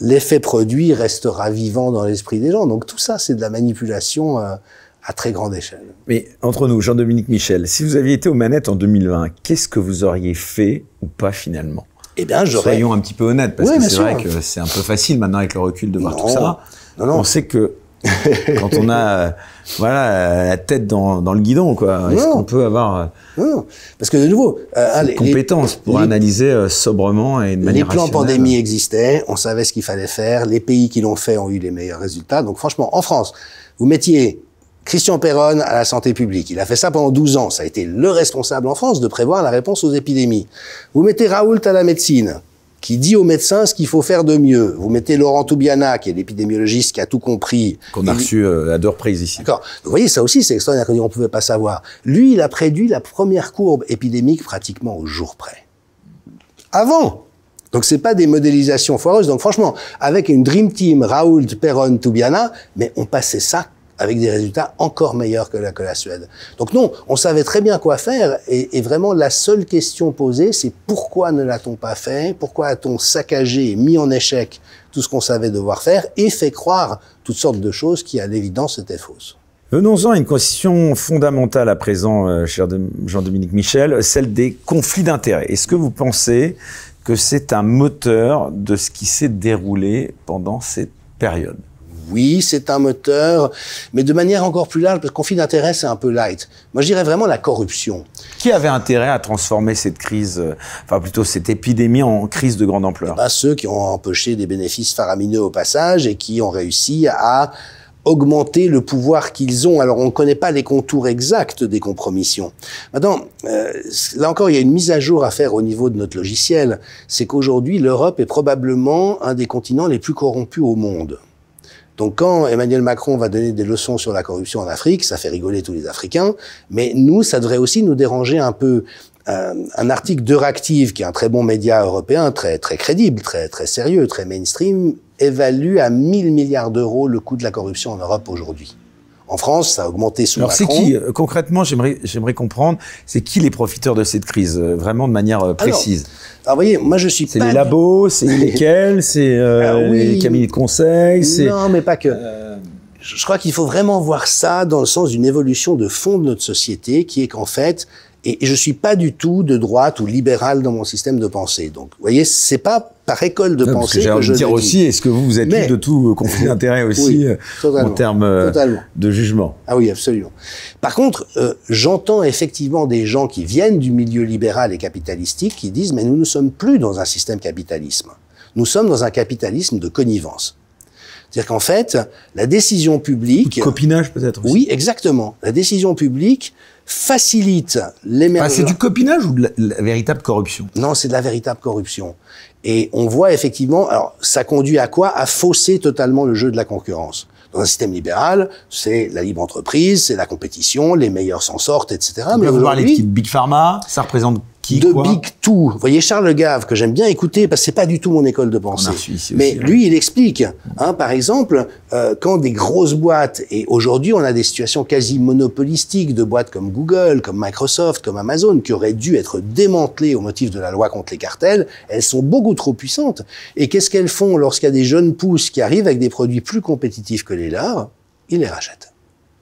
l'effet produit restera vivant dans l'esprit des gens. Donc tout ça, c'est de la manipulation euh, à très grande échelle. Mais entre nous, Jean-Dominique Michel, si vous aviez été aux manettes en 2020, qu'est-ce que vous auriez fait ou pas finalement eh bien, Soyons un petit peu honnêtes, parce que c'est vrai que c'est un peu facile maintenant avec le recul de voir tout ça. Non, non. On sait que quand on a euh, voilà euh, la tête dans, dans le guidon quoi est-ce qu'on peut avoir euh, non. parce que de nouveau les, compétences pour analyser sobrement et de manière les plans pandémie existaient on savait ce qu'il fallait faire les pays qui l'ont fait ont eu les meilleurs résultats donc franchement en France vous mettiez Christian Perron à la santé publique. Il a fait ça pendant 12 ans. Ça a été le responsable en France de prévoir la réponse aux épidémies. Vous mettez Raoult à la médecine qui dit aux médecins ce qu'il faut faire de mieux. Vous mettez Laurent Toubiana, qui est l'épidémiologiste qui a tout compris. Qu'on a reçu euh, à deux reprises ici. D'accord. Vous voyez, ça aussi, c'est extraordinaire, on ne pouvait pas savoir. Lui, il a prédit la première courbe épidémique pratiquement au jour près. Avant donc c'est pas des modélisations foireuses. Donc franchement, avec une dream team, Raoul Perron, Toubiana, mais on passait ça avec des résultats encore meilleurs que la, que la Suède. Donc non, on savait très bien quoi faire et, et vraiment la seule question posée, c'est pourquoi ne l'a-t-on pas fait Pourquoi a-t-on saccagé et mis en échec tout ce qu'on savait devoir faire et fait croire toutes sortes de choses qui, à l'évidence, étaient fausses Venons-en à une question fondamentale à présent, euh, cher Jean-Dominique Michel, celle des conflits d'intérêts. Est-ce que vous pensez que c'est un moteur de ce qui s'est déroulé pendant cette période oui, c'est un moteur, mais de manière encore plus large, parce que conflit d'intérêt, c'est un peu light. Moi, je dirais vraiment la corruption. Qui avait intérêt à transformer cette crise, euh, enfin plutôt cette épidémie en crise de grande ampleur eh ben, Ceux qui ont empoché des bénéfices faramineux au passage et qui ont réussi à augmenter le pouvoir qu'ils ont. Alors on ne connaît pas les contours exacts des compromissions. Maintenant, euh, là encore, il y a une mise à jour à faire au niveau de notre logiciel. C'est qu'aujourd'hui, l'Europe est probablement un des continents les plus corrompus au monde. Donc quand Emmanuel Macron va donner des leçons sur la corruption en Afrique, ça fait rigoler tous les Africains, mais nous, ça devrait aussi nous déranger un peu. Euh, un article d'Euractiv, qui est un très bon média européen, très très crédible, très très sérieux, très mainstream, évalue à 1000 milliards d'euros le coût de la corruption en Europe aujourd'hui. En France, ça a augmenté sous Alors c'est qui euh, concrètement J'aimerais comprendre. C'est qui les profiteurs de cette crise euh, vraiment de manière euh, précise Alors, ah, vous voyez, moi je suis. C'est les labos, c'est lesquels, c'est ah les cabinets de conseil, c'est. Non, mais pas que. Je crois qu'il faut vraiment voir ça dans le sens d'une évolution de fond de notre société, qui est qu'en fait, et, je suis pas du tout de droite ou libéral dans mon système de pensée. Donc, vous voyez, c'est pas par école de pensée que, que je dire aussi. Est-ce que vous vous êtes de tout euh, conflit d'intérêt aussi euh, en termes euh, de jugement Ah oui, absolument. Par contre, j'entends effectivement des gens qui viennent du milieu libéral et capitalistique qui disent Mais nous ne sommes plus dans un système capitalisme. Nous sommes dans un capitalisme de connivence. C'est-à-dire qu'en fait, la décision publique. De copinage peut-être. Oui, exactement. La décision publique facilite l'émergence. c'est du copinage ou de la, véritable corruption Non, c'est de la véritable corruption. Et on voit effectivement, alors ça conduit à quoi À fausser totalement le jeu de la concurrence. Dans un système libéral, c'est la libre entreprise, c'est la compétition, les meilleurs s'en sortent, etc. Mais vous les de Big Pharma, ça représente de Big Two. Vous voyez, Charles Gave, que j'aime bien écouter, parce que c'est pas du tout mon école de pensée. Mais lui, il explique, hein, par exemple, euh, quand des grosses boîtes, et aujourd'hui, on a des situations quasi monopolistiques de boîtes comme Google, comme Microsoft, comme Amazon, qui auraient dû être démantelées au motif de la loi contre les cartels, elles sont beaucoup trop puissantes. Et qu'est-ce qu'elles font lorsqu'il y a des jeunes pousses qui arrivent avec des produits plus compétitifs que les leurs? Ils les rachètent.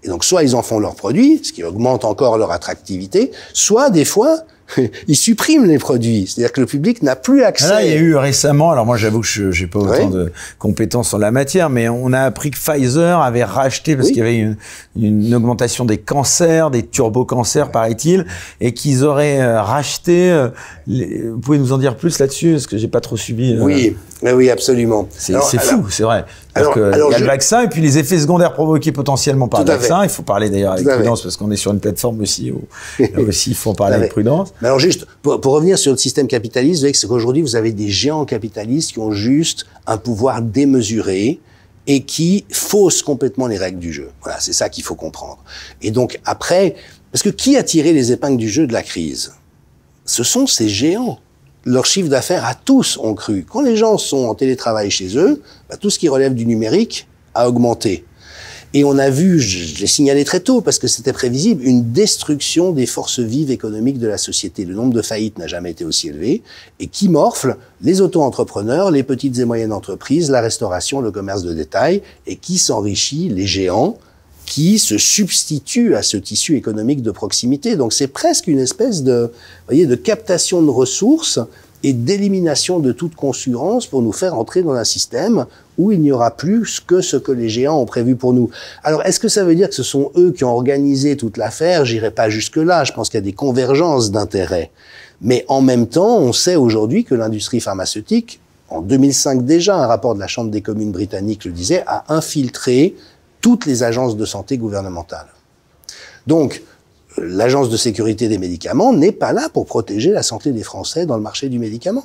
Et donc, soit ils en font leurs produits, ce qui augmente encore leur attractivité, soit des fois, Ils suppriment les produits. C'est-à-dire que le public n'a plus ah accès. Là, il y a eu récemment, alors moi j'avoue que je n'ai pas autant de compétences en la matière, mais on a appris que Pfizer avait racheté, parce qu'il y avait une, augmentation des cancers, des turbo-cancers, paraît-il, et qu'ils auraient euh, racheté. Euh, vous pouvez nous en dire plus là-dessus Parce que j'ai pas trop subi. Euh, oui, Oui, oui, absolument. C'est fou, c'est vrai. Alors, y a le vaccin et puis les effets secondaires provoqués potentiellement par le vaccin. Il faut parler d'ailleurs avec prudence parce qu'on est sur une plateforme aussi où aussi il faut parler avec prudence. Mais alors juste, pour, revenir sur le système capitaliste, vous voyez c'est qu'aujourd'hui vous avez des géants capitalistes qui ont juste un pouvoir démesuré et qui faussent complètement les règles du jeu. Voilà, c'est ça qu'il faut comprendre. Et donc après, parce que qui a tiré les épingles du jeu de la crise Ce sont ces géants leur chiffre d'affaires à tous ont cru. Quand les gens sont en télétravail chez eux, bah, tout ce qui relève du numérique a augmenté. Et on a vu, j'ai signalé très tôt parce que c'était prévisible, une destruction des forces vives économiques de la société. Le nombre de faillites n'a jamais été aussi élevé. Et qui morfle Les auto-entrepreneurs, les petites et moyennes entreprises, la restauration, le commerce de détail. Et qui s'enrichit Les géants qui se substitue à ce tissu économique de proximité. Donc c'est presque une espèce de, voyez, de captation de ressources et d'élimination de toute concurrence pour nous faire entrer dans un système où il n'y aura plus que ce que les géants ont prévu pour nous. Alors, est-ce que ça veut dire que ce sont eux qui ont organisé toute l'affaire J'irai pas jusque-là. Je pense qu'il y a des convergences d'intérêts. Mais en même temps, on sait aujourd'hui que l'industrie pharmaceutique, en 2005 déjà, un rapport de la Chambre des communes britannique le disait, a infiltré toutes les agences de santé gouvernementales. Donc, l'agence de sécurité des médicaments n'est pas là pour protéger la santé des Français dans le marché du médicament.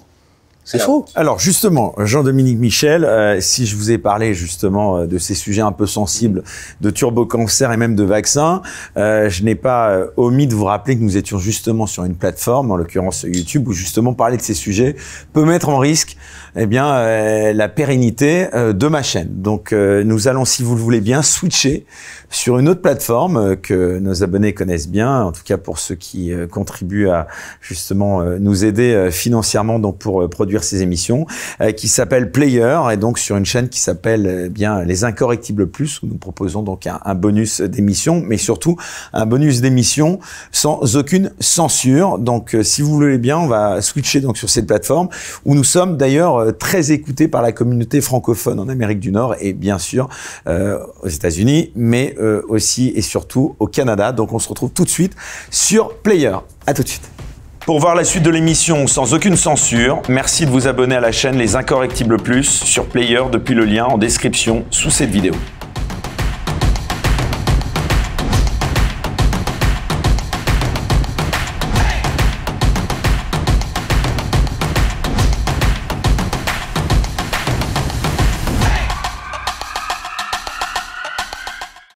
C'est faux. Alors justement, Jean-Dominique Michel, euh, si je vous ai parlé justement euh, de ces sujets un peu sensibles, de turbo-cancer et même de vaccins, euh, je n'ai pas omis de vous rappeler que nous étions justement sur une plateforme, en l'occurrence YouTube, où justement parler de ces sujets peut mettre en risque eh bien, la pérennité de ma chaîne. Donc nous allons, si vous le voulez bien, switcher sur une autre plateforme que nos abonnés connaissent bien, en tout cas pour ceux qui contribuent à justement nous aider financièrement donc pour produire ces ses émissions, euh, qui s'appelle Player, et donc sur une chaîne qui s'appelle euh, bien Les Incorrectibles Plus, où nous proposons donc un, un bonus d'émission, mais surtout un bonus d'émission sans aucune censure. Donc euh, si vous voulez bien, on va switcher donc sur cette plateforme, où nous sommes d'ailleurs très écoutés par la communauté francophone en Amérique du Nord, et bien sûr aux États-Unis, mais aussi et surtout au Canada. Donc on se retrouve tout de suite sur Player. À tout de suite. Pour voir la suite de l'émission sans aucune censure, merci de vous abonner à la chaîne Les Incorrectibles Plus sur Player depuis le lien en description sous cette vidéo.